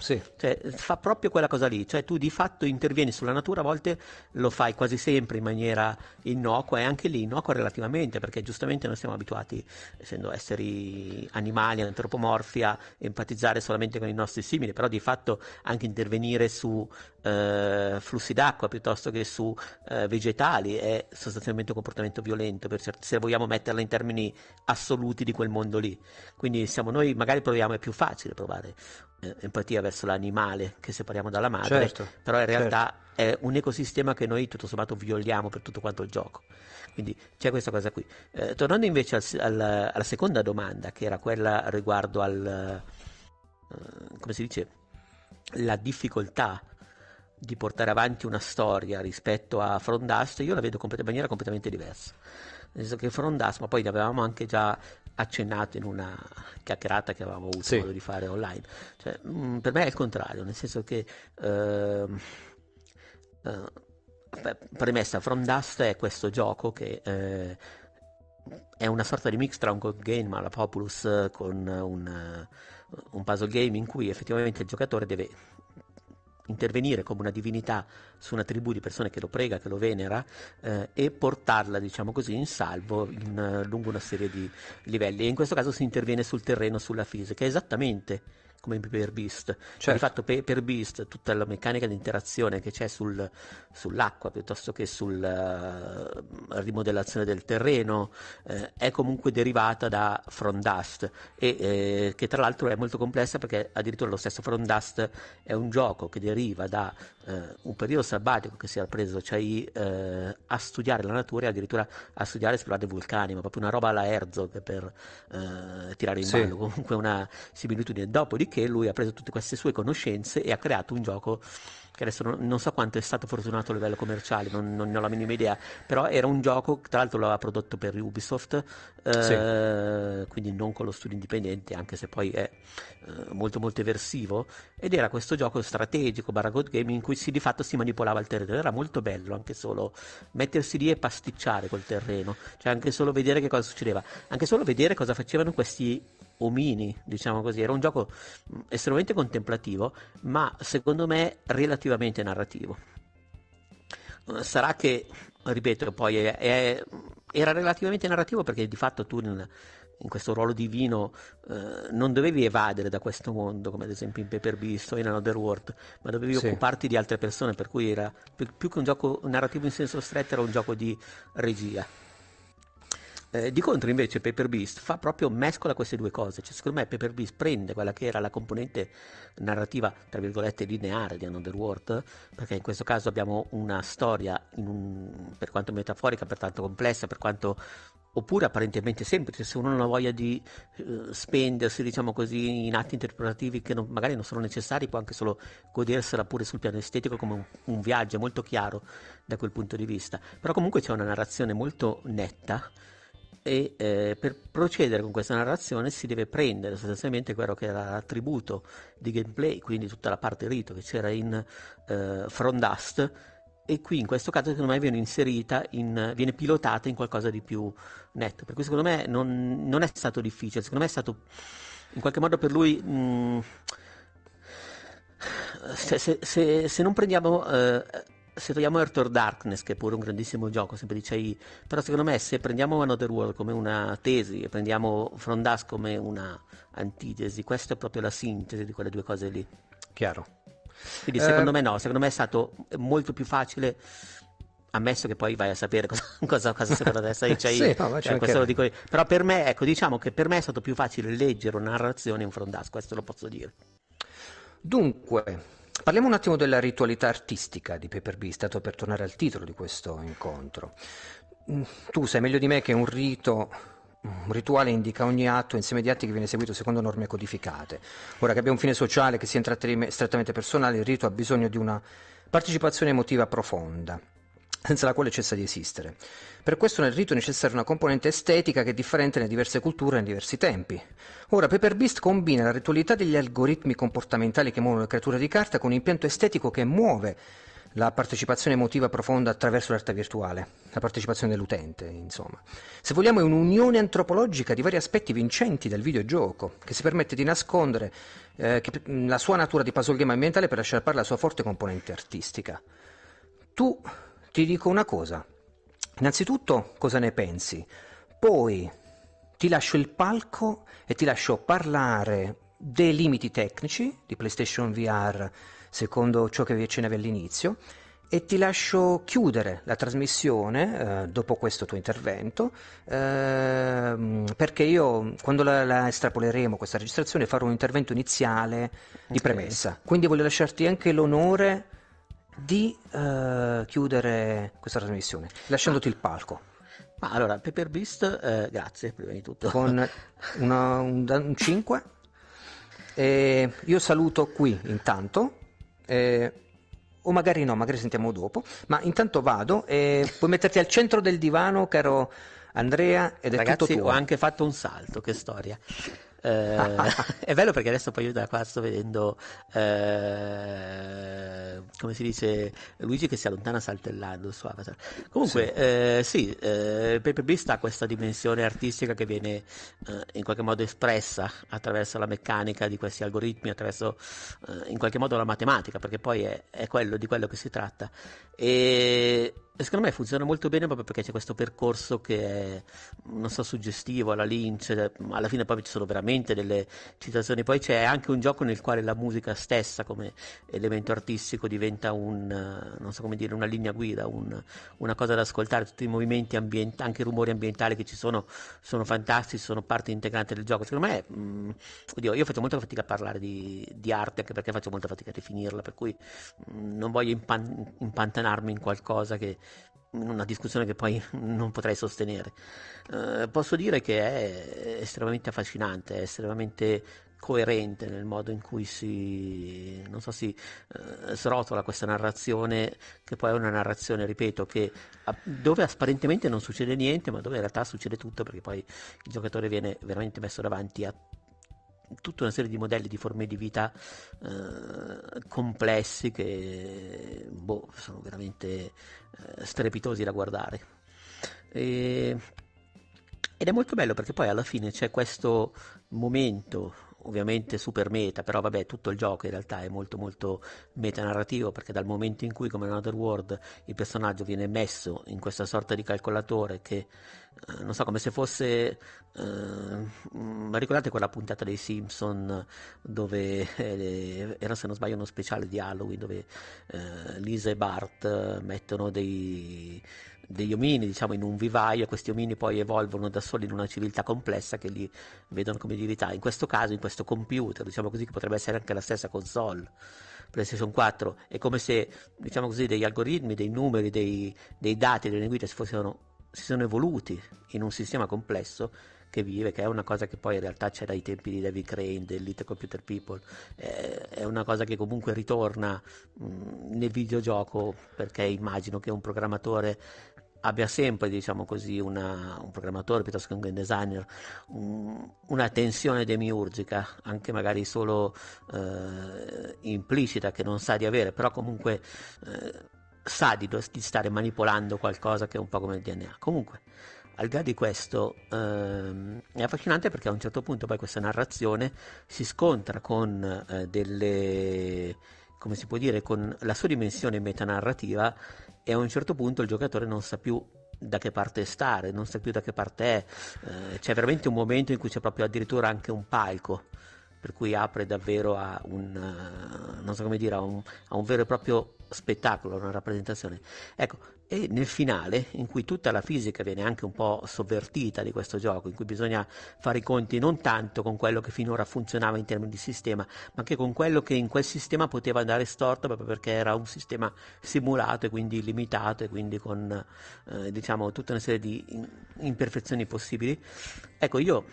C: sì. Cioè, fa proprio quella cosa lì, cioè tu di fatto intervieni sulla natura, a volte lo fai quasi sempre in maniera innocua e anche lì innocua relativamente, perché giustamente noi siamo abituati, essendo esseri animali, antropomorfi, a empatizzare solamente con i nostri simili, però di fatto anche intervenire su eh, flussi d'acqua piuttosto che su eh, vegetali è sostanzialmente un comportamento violento, certi, se vogliamo metterla in termini assoluti di quel mondo lì. Quindi siamo noi, magari proviamo, è più facile provare eh, empatia verso l'animale che separiamo dalla madre, certo, però in realtà certo. è un ecosistema che noi tutto sommato violiamo per tutto quanto il gioco. Quindi c'è questa cosa qui. Eh, tornando invece al, al, alla seconda domanda, che era quella riguardo al, eh, come si dice, la difficoltà di portare avanti una storia rispetto a Frondast, io la vedo in comp- maniera completamente diversa. Nel senso che Frondast, ma poi ne avevamo anche già accennato in una chiacchierata che avevamo avuto sì. modo di fare online. Cioè, mh, mm, per me è il contrario, nel senso che ehm, eh, eh, premessa, From Dust è questo gioco che eh, è una sorta di mix tra un code game alla Populous con un, un puzzle game in cui effettivamente il giocatore deve intervenire come una divinità su una tribù di persone che lo prega, che lo venera eh, e portarla, diciamo così, in salvo in, eh, lungo una serie di livelli. E in questo caso si interviene sul terreno, sulla fisica, esattamente come per Beast. Certo. Di fatto per, per, Beast tutta la meccanica di interazione che c'è sul, sull'acqua piuttosto che sulla uh, eh, rimodellazione del terreno uh, è comunque derivata da From Dust e, uh, che tra l'altro è molto complessa perché addirittura lo stesso From Dust è un gioco che deriva da un periodo sabbatico che si era preso Chai cioè, a studiare la natura e addirittura a studiare e esplorare vulcani, ma proprio una roba alla Herzog per tirare in sì. ballo comunque una similitudine. Dopodiché che lui ha preso tutte queste sue conoscenze e ha creato un gioco che adesso non, non so quanto è stato fortunato a livello commerciale, non, non, ne ho la minima idea, però era un gioco, tra l'altro l'aveva prodotto per Ubisoft, eh, sì. quindi non con lo studio indipendente, anche se poi è eh, molto molto eversivo, ed era questo gioco strategico, barra game, in cui si, di fatto si manipolava il terreno, era molto bello anche solo mettersi lì e pasticciare col terreno, cioè anche solo vedere che cosa succedeva, anche solo vedere cosa facevano questi omini, diciamo così, era un gioco mm, estremamente contemplativo, ma secondo me relativamente narrativo. Eh, sarà che, ripeto, poi è, è, era relativamente narrativo perché di fatto tu in, in questo ruolo divino eh, non dovevi evadere da questo mondo, come ad esempio in Paper Beast o in Another World, ma dovevi sì. occuparti di altre persone, per cui era più, più che un gioco narrativo in senso stretto era un gioco di regia. Eh, di contro invece Paper Beast fa proprio mescola queste due cose, cioè, secondo me Paper Beast prende quella che era la componente narrativa tra virgolette lineare di Another World, perché in questo caso abbiamo una storia un, per quanto metaforica, per tanto complessa, per quanto oppure apparentemente semplice, se uno non ha voglia di eh, spendersi, diciamo così, in atti interpretativi che non, magari non sono necessari, può anche solo godersela pure sul piano estetico come un, un viaggio molto chiaro da quel punto di vista. Però comunque c'è una narrazione molto netta e eh, per procedere con questa narrazione si deve prendere sostanzialmente quello che era l'attributo di gameplay, quindi tutta la parte rito che c'era in eh, From Dust e qui in questo caso secondo me viene inserita, in, viene pilotata in qualcosa di più netto, per cui secondo me non, non, è stato difficile, secondo me è stato in qualche modo per lui... Mh, mm, se, se, se, se, non prendiamo eh, se togliamo Earth or Darkness, che è pure un grandissimo gioco, sempre di CI, però secondo me se prendiamo Another World come una tesi e prendiamo From Frondas come una antitesi, questa è proprio la sintesi di quelle due cose lì. Chiaro. Quindi eh... secondo me no, secondo me è stato molto più facile ammesso che poi vai a sapere cosa, cosa, cosa secondo te stai dicendo sì, no, cioè, questo lo dico io. però per me ecco diciamo che per me è stato più facile leggere una narrazione in From Frondas questo lo posso dire dunque Parliamo un attimo della ritualità artistica di Paper Bee, stato
B: per tornare al titolo di questo incontro. Mm, tu sai meglio di me che un rito un rituale indica ogni atto insieme di atti che viene eseguito secondo norme codificate. Ora che abbia un fine sociale, che sia strettamente personale, il rito ha bisogno di una partecipazione emotiva profonda senza la quale cessa di esistere. Per questo nel rito è necessaria una componente estetica che è differente nelle diverse culture e nei diversi tempi. Ora, Paper Beast combina la ritualità degli algoritmi comportamentali che muovono le creature di carta con un impianto estetico che muove la partecipazione emotiva profonda attraverso l'arte virtuale, la partecipazione dell'utente, insomma. Se vogliamo è un'unione antropologica di vari aspetti vincenti del videogioco, che si permette di nascondere eh, la sua natura di puzzle game ambientale per lasciare parlare la sua forte componente artistica. Tu ti dico una cosa. Innanzitutto cosa ne pensi? Poi ti lascio il palco e ti lascio parlare dei limiti tecnici di PlayStation VR secondo ciò che vi accennavi all'inizio e ti lascio chiudere la trasmissione eh, dopo questo tuo intervento eh, perché io quando la, la, estrapoleremo questa registrazione farò un intervento iniziale di okay. premessa quindi voglio lasciarti anche l'onore di eh, chiudere questa trasmissione, lasciandoti il palco. Ma allora, Pepper Beast, eh, grazie prima di tutto. Con una, un, un 5. E io saluto qui intanto. Eh, o magari no, magari sentiamo dopo, ma intanto vado e puoi metterti al centro del divano, caro Andrea, ed è Ragazzi, tutto tuo. ho anche
C: fatto un salto, che storia. Eh, è bello perché adesso poi io da qua sto vedendo, eh, come si dice, Luigi che si allontana saltellando il suo avatar. Comunque, sì, eh, sì, Beast eh, ha questa dimensione artistica che viene eh, in qualche modo espressa attraverso la meccanica di questi algoritmi, attraverso eh, in qualche modo la matematica, perché poi è, è quello, di quello che si tratta. E secondo me funziona molto bene proprio perché c'è questo percorso che è, non so, suggestivo alla Lynch, cioè, alla fine poi ci sono veramente delle citazioni, poi c'è anche un gioco nel quale la musica stessa come elemento artistico diventa un, so dire, una linea guida, un, una cosa da ascoltare, tutti i movimenti ambientali, anche i rumori ambientali che ci sono, sono fantastici, sono parte integrante del gioco. Secondo me, mh, mm, oddio, io faccio molta fatica a parlare di, di, arte, anche perché faccio molta fatica a definirla, per cui mh, mm, non voglio impan- impantanarmi in qualcosa che una discussione che poi non potrei sostenere. Eh, posso dire che è estremamente affascinante, è estremamente coerente nel modo in cui si, so, si eh, srotola questa narrazione, che poi è una narrazione, ripeto, che, dove apparentemente non succede niente, ma dove in realtà succede tutto, perché poi il giocatore viene veramente messo davanti a tutta una serie di modelli di forme di vita eh, complessi che boh, sono veramente eh, strepitosi da guardare. E, ed è molto bello perché poi alla fine c'è questo momento ovviamente super meta, però vabbè tutto il gioco in realtà è molto molto metanarrativo perché dal momento in cui come in Another World il personaggio viene messo in questa sorta di calcolatore che eh, non so come se fosse eh, ricordate quella puntata dei Simpson dove eh, era se non sbaglio uno speciale di Halloween dove eh, Lisa e Bart eh, mettono dei degli omini diciamo in un vivaio e questi omini poi evolvono da soli in una civiltà complessa che li vedono come divinità in questo caso in questo computer diciamo così che potrebbe essere anche la stessa console PlayStation 4 è come se diciamo così degli algoritmi dei numeri dei, dei dati delle lingue si fossero si sono evoluti in un sistema complesso che vive, che è una cosa che poi in realtà c'è dai tempi di David Crane, dell'Elite Computer People, eh, è una cosa che comunque ritorna mh, nel videogioco perché immagino che un programmatore abbia sempre, diciamo così, una, un programmatore piuttosto che un game designer, un, una tensione demiurgica, anche magari solo eh, implicita, che non sa di avere, però comunque eh, sa di, di, stare manipolando qualcosa che è un po' come il DNA. Comunque, al di là di questo ehm, è affascinante perché a un certo punto poi questa narrazione si scontra con eh, delle come si può dire, con la sua dimensione metanarrativa e a un certo punto il giocatore non sa più da che parte stare, non sa più da che parte è, eh, c'è veramente un momento in cui c'è proprio addirittura anche un palco, per cui apre davvero a un, uh, so dire, a un, a un vero e proprio spettacolo, una rappresentazione. Ecco, e nel finale, in cui tutta la fisica viene anche un po' sovvertita di questo gioco, in cui bisogna fare i conti non tanto con quello che finora funzionava in termini di sistema, ma che con quello che in quel sistema poteva andare storto proprio perché era un sistema simulato e quindi limitato e quindi con eh, diciamo tutta una serie di imperfezioni possibili. Ecco, io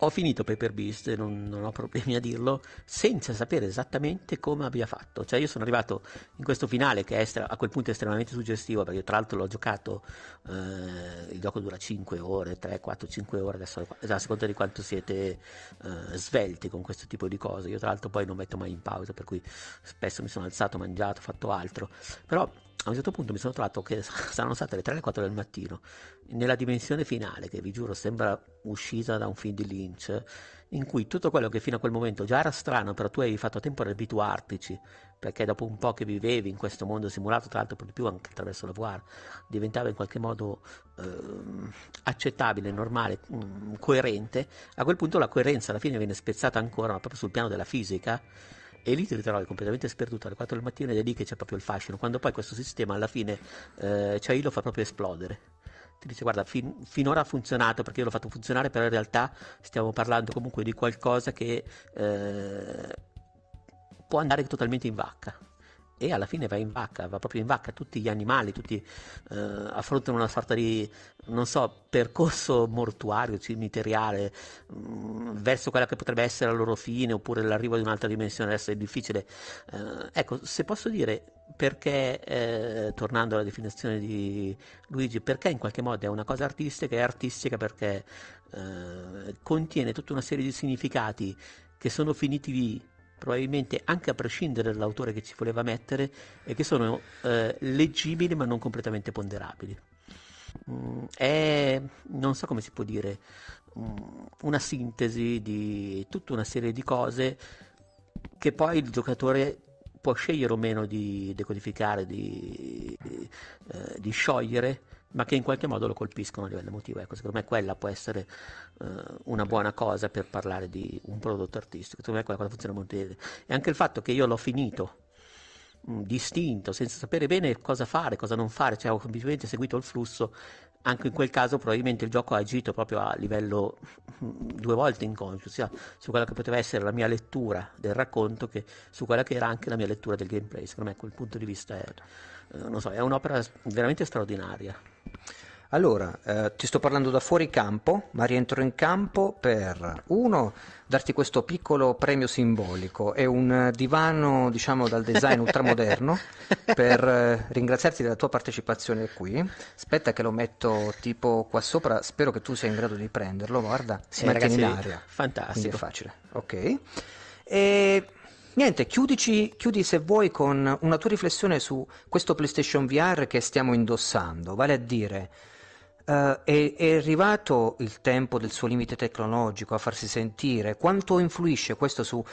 C: ho finito Paper Beast, non, non, ho problemi a dirlo, senza sapere esattamente come abbia fatto. Cioè io sono arrivato in questo finale che estra- a quel punto è estremamente suggestivo, perché tra l'altro l'ho giocato, eh, il gioco dura 5 ore, 3, 4, 5 ore, adesso a seconda di quanto siete eh, svelti con questo tipo di cose. Io tra l'altro poi non metto mai in pausa, per cui spesso mi sono alzato, mangiato, fatto altro. Però a un certo punto mi sono trovato che saranno state le 3 o 4 del mattino, nella dimensione finale, che vi giuro sembra uscita da un film di Lynch, in cui tutto quello che fino a quel momento già era strano, però tu avevi fatto tempo ad abituartici, perché dopo un po' che vivevi in questo mondo simulato, tra l'altro per di più anche attraverso la VR, diventava in qualche modo eh, accettabile, normale, mh, mm, coerente, a quel punto la coerenza alla fine viene spezzata ancora, ma proprio sul piano della fisica e lì ti ritrovi completamente sperduto alle 4 del mattino ed è lì che c'è proprio il fascino, quando poi questo sistema alla fine eh, cioè lo fa proprio esplodere. Ti dice guarda, fin- finora ha funzionato perché io l'ho fatto funzionare, però in realtà stiamo parlando comunque di qualcosa che eh, può andare totalmente in vacca e alla fine va in vacca, va proprio in vacca, tutti gli animali, tutti eh, affrontano una sorta di, non so, percorso mortuario, cimiteriale, mh, mm, verso quella che potrebbe essere la loro fine oppure l'arrivo di un'altra dimensione, adesso è difficile. Eh, ecco, se posso dire perché, eh, tornando alla definizione di Luigi, perché in qualche modo è una cosa artistica, è artistica perché eh, contiene tutta una serie di significati che sono finiti lì probabilmente anche a prescindere dall'autore che ci voleva mettere, e che sono eh, leggibili ma non completamente ponderabili. Mm, è, non so come si può dire, mm, una sintesi di tutta una serie di cose che poi il giocatore può scegliere o meno di decodificare, di, di, eh, di sciogliere, ma che in qualche modo lo colpiscono a livello emotivo. Ecco, secondo me quella può essere uh, una buona cosa per parlare di un prodotto artistico. Secondo me quella cosa funziona molto bene. E anche il fatto che io l'ho finito mh, mm, distinto, senza sapere bene cosa fare, cosa non fare, cioè ho semplicemente seguito il flusso, anche in quel caso probabilmente il gioco ha agito proprio a livello mm, due volte inconscio, sia su quella che poteva essere la mia lettura del racconto che su quella che era anche la mia lettura del gameplay. Secondo me quel punto di vista è, eh, so, è un'opera veramente straordinaria. Allora, eh, ti sto parlando da fuori campo,
B: ma rientro in campo per, uno, darti questo piccolo premio simbolico. È un divano, diciamo, dal design ultramoderno per eh, ringraziarti della tua partecipazione qui. Aspetta che lo metto tipo qua sopra, spero che tu sia in grado di prenderlo. Guarda, si eh, mantiene ragazzi, in aria. Fantastico. Quindi è facile. Ok. E Niente, chiudici, chiudi se vuoi con una tua riflessione su questo PlayStation VR che stiamo indossando, vale a dire... Uh, è, è, arrivato il tempo del suo limite tecnologico a farsi sentire? Quanto influisce questo su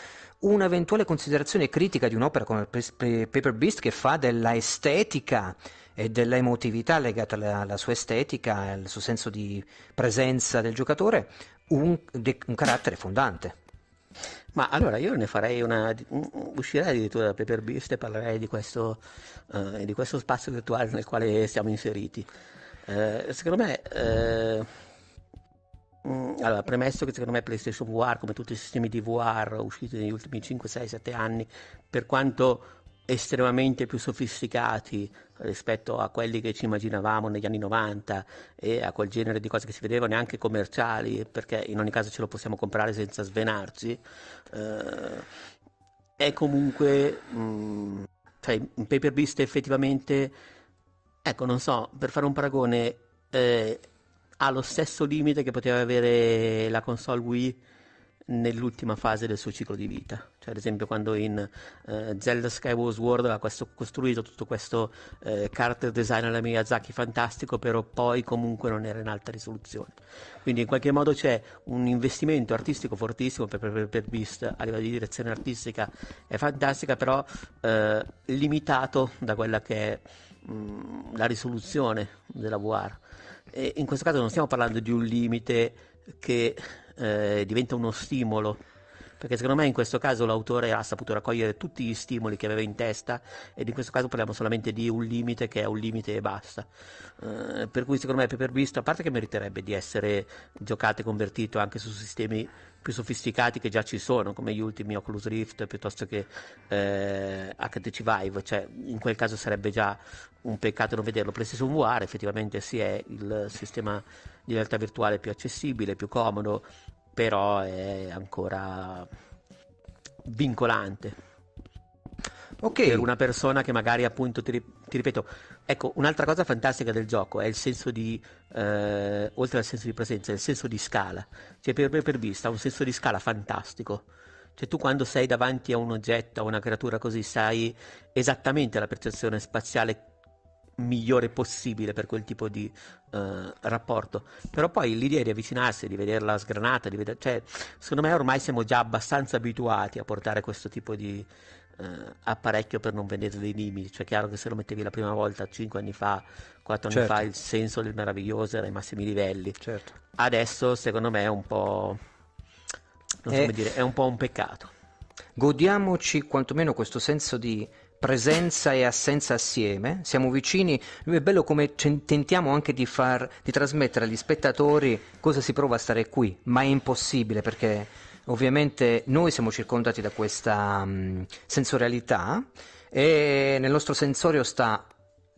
B: un'eventuale considerazione critica di un'opera come Paper Beast che fa della estetica e dell'emotività legata alla, alla sua estetica, al suo senso di presenza del
C: giocatore, un, de, un carattere fondante? Ma allora io ne farei una, mm, mm, uscirei addirittura da Paper Beast e parlerei di questo, eh, di questo spazio virtuale nel quale siamo inseriti. Eh, secondo me, eh, mm, allora, premesso che secondo me PlayStation VR, come tutti i sistemi di VR usciti negli ultimi 5, 6, 7 anni, per quanto estremamente più sofisticati rispetto a quelli che ci immaginavamo negli anni 90 e a quel genere di cose che si vedevano anche commerciali perché in ogni caso ce lo possiamo comprare senza svenarci eh, è comunque mh, mm, cioè un pay per vista effettivamente ecco non so per fare un paragone eh, ha lo stesso limite che poteva avere la console Wii nell'ultima fase del suo ciclo di vita. Cioè, ad esempio, quando in eh, Zelda Skyward World ha questo, costruito tutto questo eh, character design alla Miyazaki fantastico, però poi comunque non era in alta risoluzione. Quindi in qualche modo c'è un investimento artistico fortissimo per, per, per Beast, a livello di direzione artistica è fantastica, però eh, limitato da quella che è mh, mm, la risoluzione della VR. E in questo caso non stiamo parlando di un limite che eh, diventa uno stimolo perché secondo me in questo caso l'autore ha saputo raccogliere tutti gli stimoli che aveva in testa ed in questo caso parliamo solamente di un limite che è un limite e basta eh, per cui secondo me Paper Beast a parte che meriterebbe di essere giocato e convertito anche su sistemi più sofisticati che già ci sono, come gli ultimi Oculus Rift piuttosto che eh, HTC Vive, cioè in quel caso sarebbe già un peccato non vederlo. PlayStation VR effettivamente sì è il sistema di realtà virtuale più accessibile, più comodo, però è ancora vincolante. Ok. Per una persona che magari appunto ti ti ripeto, ecco, un'altra cosa fantastica del gioco è il senso di, eh, oltre al senso di presenza, è il senso di scala. Cioè, per me, per vista, ha un senso di scala fantastico. Cioè, tu quando sei davanti a un oggetto, a una creatura così, sai esattamente la percezione spaziale migliore possibile per quel tipo di eh, rapporto. Però poi l'idea di avvicinarsi, di vederla sgranata, di veder... cioè, secondo me ormai siamo già abbastanza abituati a portare questo tipo di eh, apparecchio per non vendere dei limiti. Cioè, chiaro che se lo mettevi la prima volta 5 anni fa, 4 anni certo. fa, il senso del meraviglioso era ai massimi livelli. Certo. Adesso, secondo me, è un po'. Non so eh. come dire, è un po' un peccato.
B: Godiamoci quantomeno questo senso di presenza e assenza assieme, siamo vicini, è bello come tentiamo anche di, far, di trasmettere agli spettatori cosa si prova a stare qui, ma è impossibile perché Ovviamente noi siamo circondati da questa mh, mm, sensorialità e nel nostro sensorio sta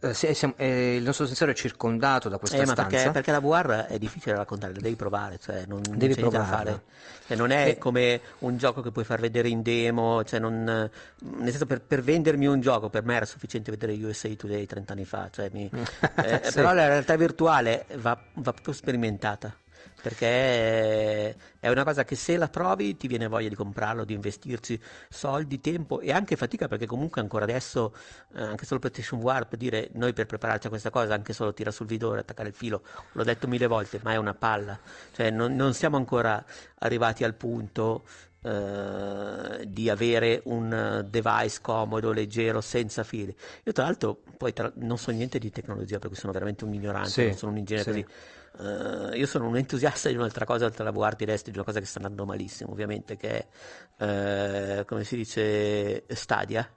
B: eh, siamo,
C: eh, il nostro sensore è circondato da questa eh, stanza. Perché, perché, la VR è difficile da raccontare, la devi provare, cioè non, devi non provare. Cioè non è come un gioco che puoi far vedere in demo, cioè non, nel senso per, per, vendermi un gioco, per me era sufficiente vedere USA Today 30 anni fa, cioè mi, eh, sì. però la realtà virtuale va, va proprio sperimentata perché è una cosa che se la provi ti viene voglia di comprarlo, di investirci soldi, tempo e anche fatica perché comunque ancora adesso eh, anche solo PlayStation War per dire noi per prepararci a questa cosa anche solo tira sul vidore, attaccare il filo, l'ho detto mille volte ma è una palla, cioè non, non siamo ancora arrivati al punto Uh, di avere un device comodo, leggero, senza fili. Io tra l'altro poi tra... non so niente di tecnologia perché sono veramente un ignorante, sì, non sono un ingegnere sì. così Uh, io sono un entusiasta di un'altra cosa oltre alla Buardi Resti, di una cosa che sta andando malissimo, ovviamente, che è uh, come si dice Stadia,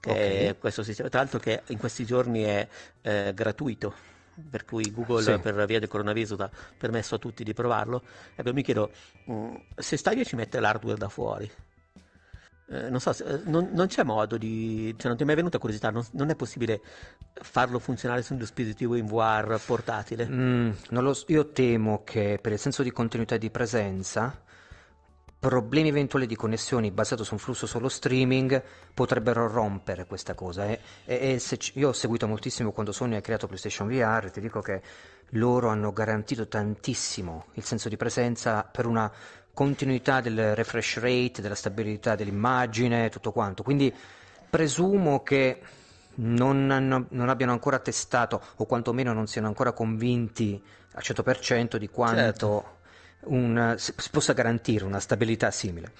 C: che okay. è questo sistema, tra l'altro che in questi giorni è uh, gratuito per cui Google sì. per via del coronavirus ha permesso a tutti di provarlo. E ecco, mi chiedo, mh, mm, se Stadia ci mette l'hardware da fuori, eh, non so, eh, non, non, c'è modo di... Cioè, non ti è mai venuta curiosità? Non, non è possibile farlo funzionare su un dispositivo in VR portatile? Mm, lo, io temo che per il senso
B: di continuità e di presenza, problemi eventuali di connessioni basato su un flusso solo streaming potrebbero rompere questa cosa. Eh. E, e, e c- io ho seguito moltissimo quando Sony ha creato PlayStation VR, ti dico che loro hanno garantito tantissimo il senso di presenza per una continuità del refresh rate, della stabilità dell'immagine, tutto quanto. Quindi presumo che non, hanno, non, abbiano ancora testato o quantomeno non siano ancora convinti al 100% di quanto certo. un, si possa garantire una stabilità simile.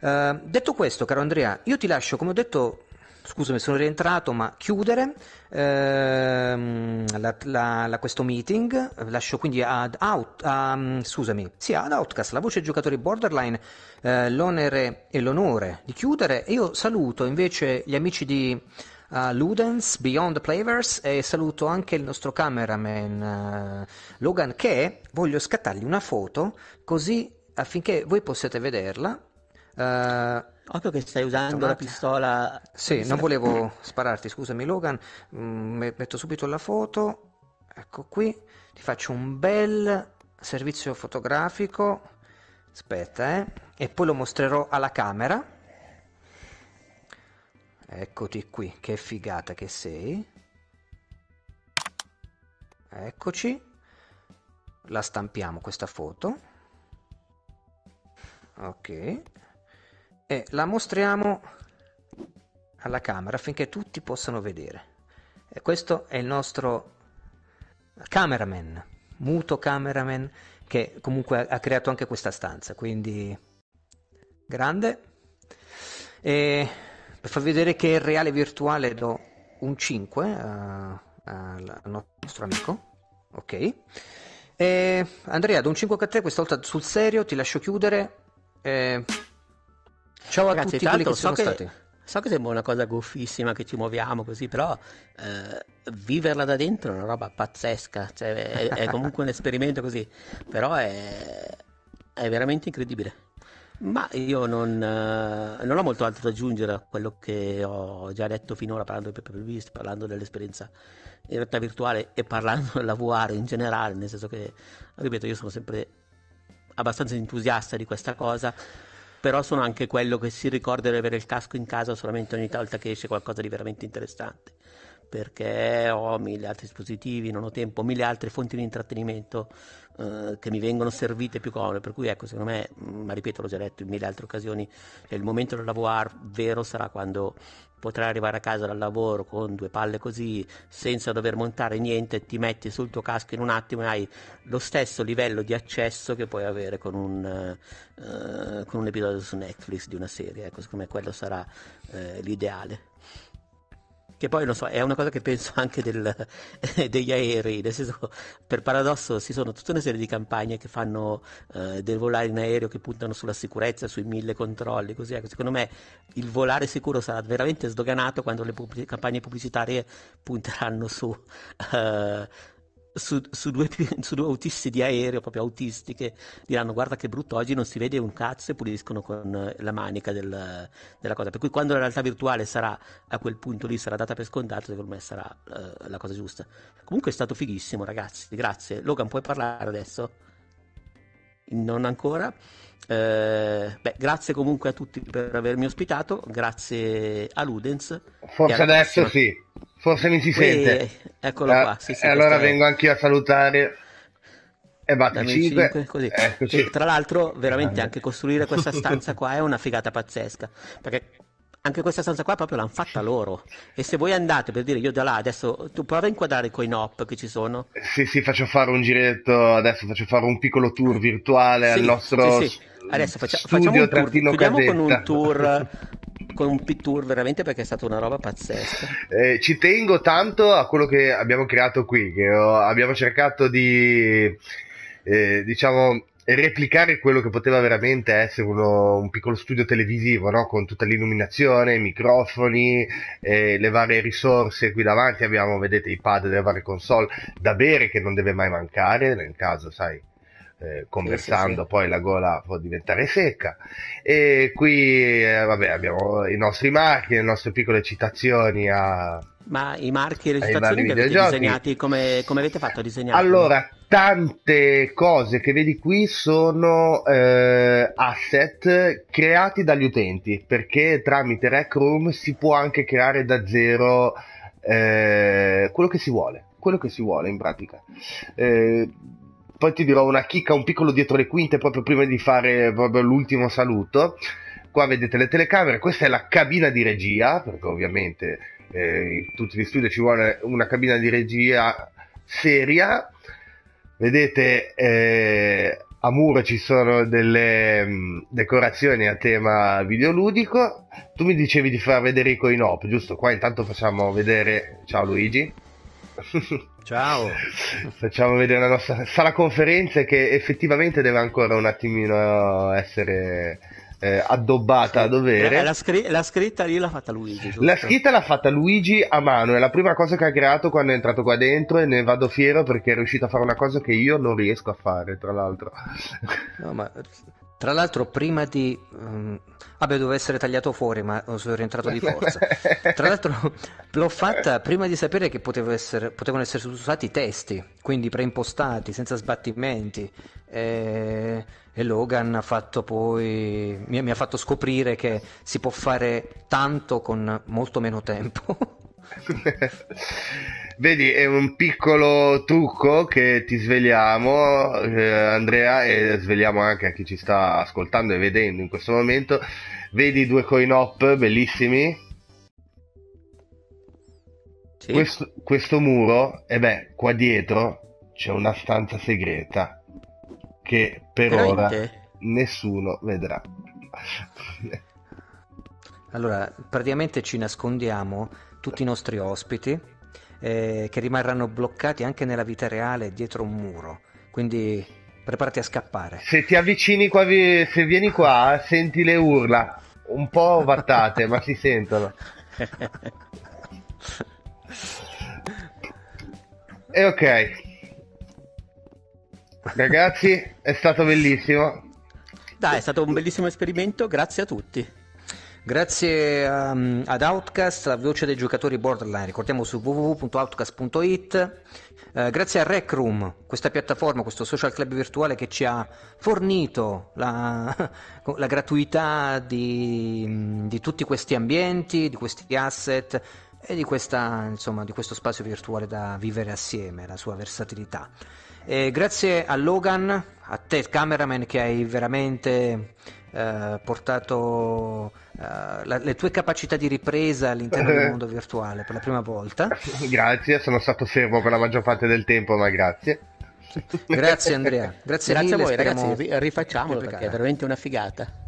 B: Uh, detto questo, caro Andrea, io ti lascio, come ho detto, scusami sono rientrato, ma chiudere ehm, la, la, la, questo meeting, lascio quindi ad, out, um, scusami, sì, ad Outcast la voce dei giocatori borderline, eh, l'onere e l'onore di chiudere e io saluto invece gli amici di uh, Ludens, Beyond Players e saluto anche il nostro cameraman uh, Logan che voglio scattargli una foto così affinché voi possiate vederla eh, Occhio che stai usando la pistola. Sì, non volevo spararti, scusami Logan. Mm, metto subito la foto. Ecco qui. Ti faccio un bel servizio fotografico. Aspetta, eh. E poi lo mostrerò alla camera. Eccoti qui, che figata che sei. Eccoci. La stampiamo questa foto. Ok e la mostriamo alla camera affinché tutti possano vedere. E questo è il nostro cameraman, muto cameraman che comunque ha creato anche questa stanza, quindi grande. E per far vedere che è reale virtuale do un 5 a, eh, al nostro amico. Ok. E Andrea, do un 5 a te, questa
C: volta sul serio, ti lascio chiudere. E Ciao ragazzi, tutti tanto, quelli che so che... stati. So che sembra una cosa goffissima che ci muoviamo così, però eh, viverla da dentro è una roba pazzesca, cioè, è, è, comunque un esperimento così, però è, è veramente incredibile. Ma io non, eh, non, ho molto altro da aggiungere a quello che ho già detto finora parlando del PPV, parlando dell'esperienza in realtà virtuale e parlando della VR in generale, nel senso che, ripeto, io sono sempre abbastanza entusiasta di questa cosa però sono anche quello che si ricorda di avere il casco in casa solamente ogni volta che esce qualcosa di veramente interessante perché ho oh, mille altri dispositivi, non ho tempo, mille altre fonti di intrattenimento eh, che mi vengono servite più comode, per cui ecco, secondo me, mm, ma ripeto, l'ho già detto in mille altre occasioni, il momento del lavoro vero sarà quando Potrai arrivare a casa dal lavoro con due palle così, senza dover montare niente, ti metti sul tuo casco in un attimo e hai lo stesso livello di accesso che puoi avere con un, eh, con un episodio su Netflix di una serie. Ecco, secondo me quello sarà eh, l'ideale che poi lo so, è una cosa che penso anche del, eh, degli aerei, nel senso, per paradosso ci sono tutta una serie di campagne che fanno eh, del volare in aereo che puntano sulla sicurezza, sui mille controlli, così ecco, secondo me il volare sicuro sarà veramente sdoganato quando le pubblic- campagne pubblicitarie punteranno su... Eh, su, su, due, su, due, autisti di aereo, proprio autisti, che diranno guarda che brutto, oggi non si vede un cazzo e puliscono con eh, la manica del, della cosa. Per cui quando la realtà virtuale sarà a quel punto lì, sarà data per scontato, secondo me sarà uh, la cosa giusta. Comunque è stato fighissimo ragazzi, grazie. Logan puoi parlare adesso? non ancora. Eh, beh, grazie comunque a tutti per avermi ospitato, grazie a Ludens. Forse adesso prossima. sì,
D: forse mi si sente. E, eccolo eh, qua. Sì, sì, e allora è... vengo anch'io a salutare. E batte 5,
C: 5 e, tra l'altro, veramente anche costruire questa stanza qua è una figata pazzesca. Perché anche questa stanza qua proprio l'hanno fatta loro. E se voi andate per dire io da là adesso tu prova a inquadrare coi NOP che ci sono.
D: Sì, sì, faccio fare un giretto adesso, faccio fare un piccolo tour virtuale
C: sì, al nostro. Sì, sì. Adesso faccia, facciamo un tour, chiudiamo con un tour con un P-Tour veramente perché è stata una roba pazzesca.
D: Eh, ci tengo tanto a quello che abbiamo creato qui, che ho, abbiamo cercato di eh, diciamo replicare quello che poteva veramente essere uno, un piccolo studio televisivo, no? con tutta l'illuminazione, i microfoni, eh, le varie risorse. Qui davanti abbiamo, vedete, i pad delle varie console, da bere che non deve mai mancare, nel caso, sai, eh, conversando, sì, sì, poi la gola può diventare secca. E qui, eh, vabbè, abbiamo i nostri marchi, le nostre piccole citazioni a... Ma i marchi e le citazioni che avete disegnati,
C: come, come, avete fatto a disegnare? Allora,
D: tante cose che vedi qui sono eh, asset creati dagli utenti, perché tramite Rec Room si può anche creare da zero eh, quello che si vuole, quello che si vuole in pratica. Eh, poi ti dirò una chicca, un piccolo dietro le quinte proprio prima di fare l'ultimo saluto. Qua vedete le telecamere, questa è la cabina di regia, perché ovviamente eh, in tutti gli studi ci vuole una cabina di regia seria. Vedete eh, a muro ci sono delle mh, decorazioni a tema videoludico. Tu mi dicevi di far vedere i coin op, giusto? Qua intanto facciamo vedere. Ciao Luigi. Ciao. Facciamo vedere la nostra sala conferenze che effettivamente deve ancora un attimino eh, essere eh, addobbata a dovere. La,
C: scri- la, scritta lì l'ha fatta Luigi. Giusto?
D: La scritta l'ha fatta Luigi a mano, è la prima cosa che ha creato quando è entrato qua dentro e ne vado fiero perché è riuscito a fare una cosa che io non riesco a fare, tra l'altro.
B: No, ma tra l'altro, prima di. Um, vabbè, dovevo essere tagliato fuori, ma sono rientrato di forza. Tra l'altro, l'ho fatta prima di sapere che essere, potevano essere usati i testi, quindi preimpostati, senza sbattimenti. E, e Logan ha fatto poi. Mi, mi ha fatto scoprire che si può fare tanto con molto meno tempo.
D: Vedi, è un piccolo trucco che ti svegliamo, eh, Andrea, e svegliamo anche a chi ci sta ascoltando e vedendo in questo momento. Vedi due coin op bellissimi. Sì. Questo, questo, muro, e eh beh, qua dietro c'è una stanza segreta che per Veramente? ora nessuno vedrà.
B: allora, praticamente ci nascondiamo tutti i nostri ospiti eh, che rimarranno bloccati anche nella vita reale dietro un muro. Quindi preparati a scappare.
D: Se ti avvicini qua, se vieni qua, senti le urla, un po' vattate, ma si sentono.
C: E ok. Ragazzi, è stato bellissimo. Dai, è stato un bellissimo esperimento, grazie a tutti. Grazie
B: um, ad Outcast, la voce dei giocatori borderline, ricordiamo su www.outcast.it. Eh, grazie a Rec Room, questa piattaforma, questo social club virtuale che ci ha fornito la, la gratuità di, di, tutti questi ambienti, di questi asset e di, questa, insomma, di questo spazio virtuale da vivere assieme, la sua versatilità. E grazie a Logan, a te cameraman che hai veramente eh, portato eh, la, le tue capacità di ripresa all'interno del eh. mondo virtuale per la prima volta.
D: grazie, sono stato fermo per la maggior parte del tempo, ma grazie.
C: Grazie Andrea, grazie, grazie mille, a voi ragazzi, rifacciamolo perché è veramente una figata.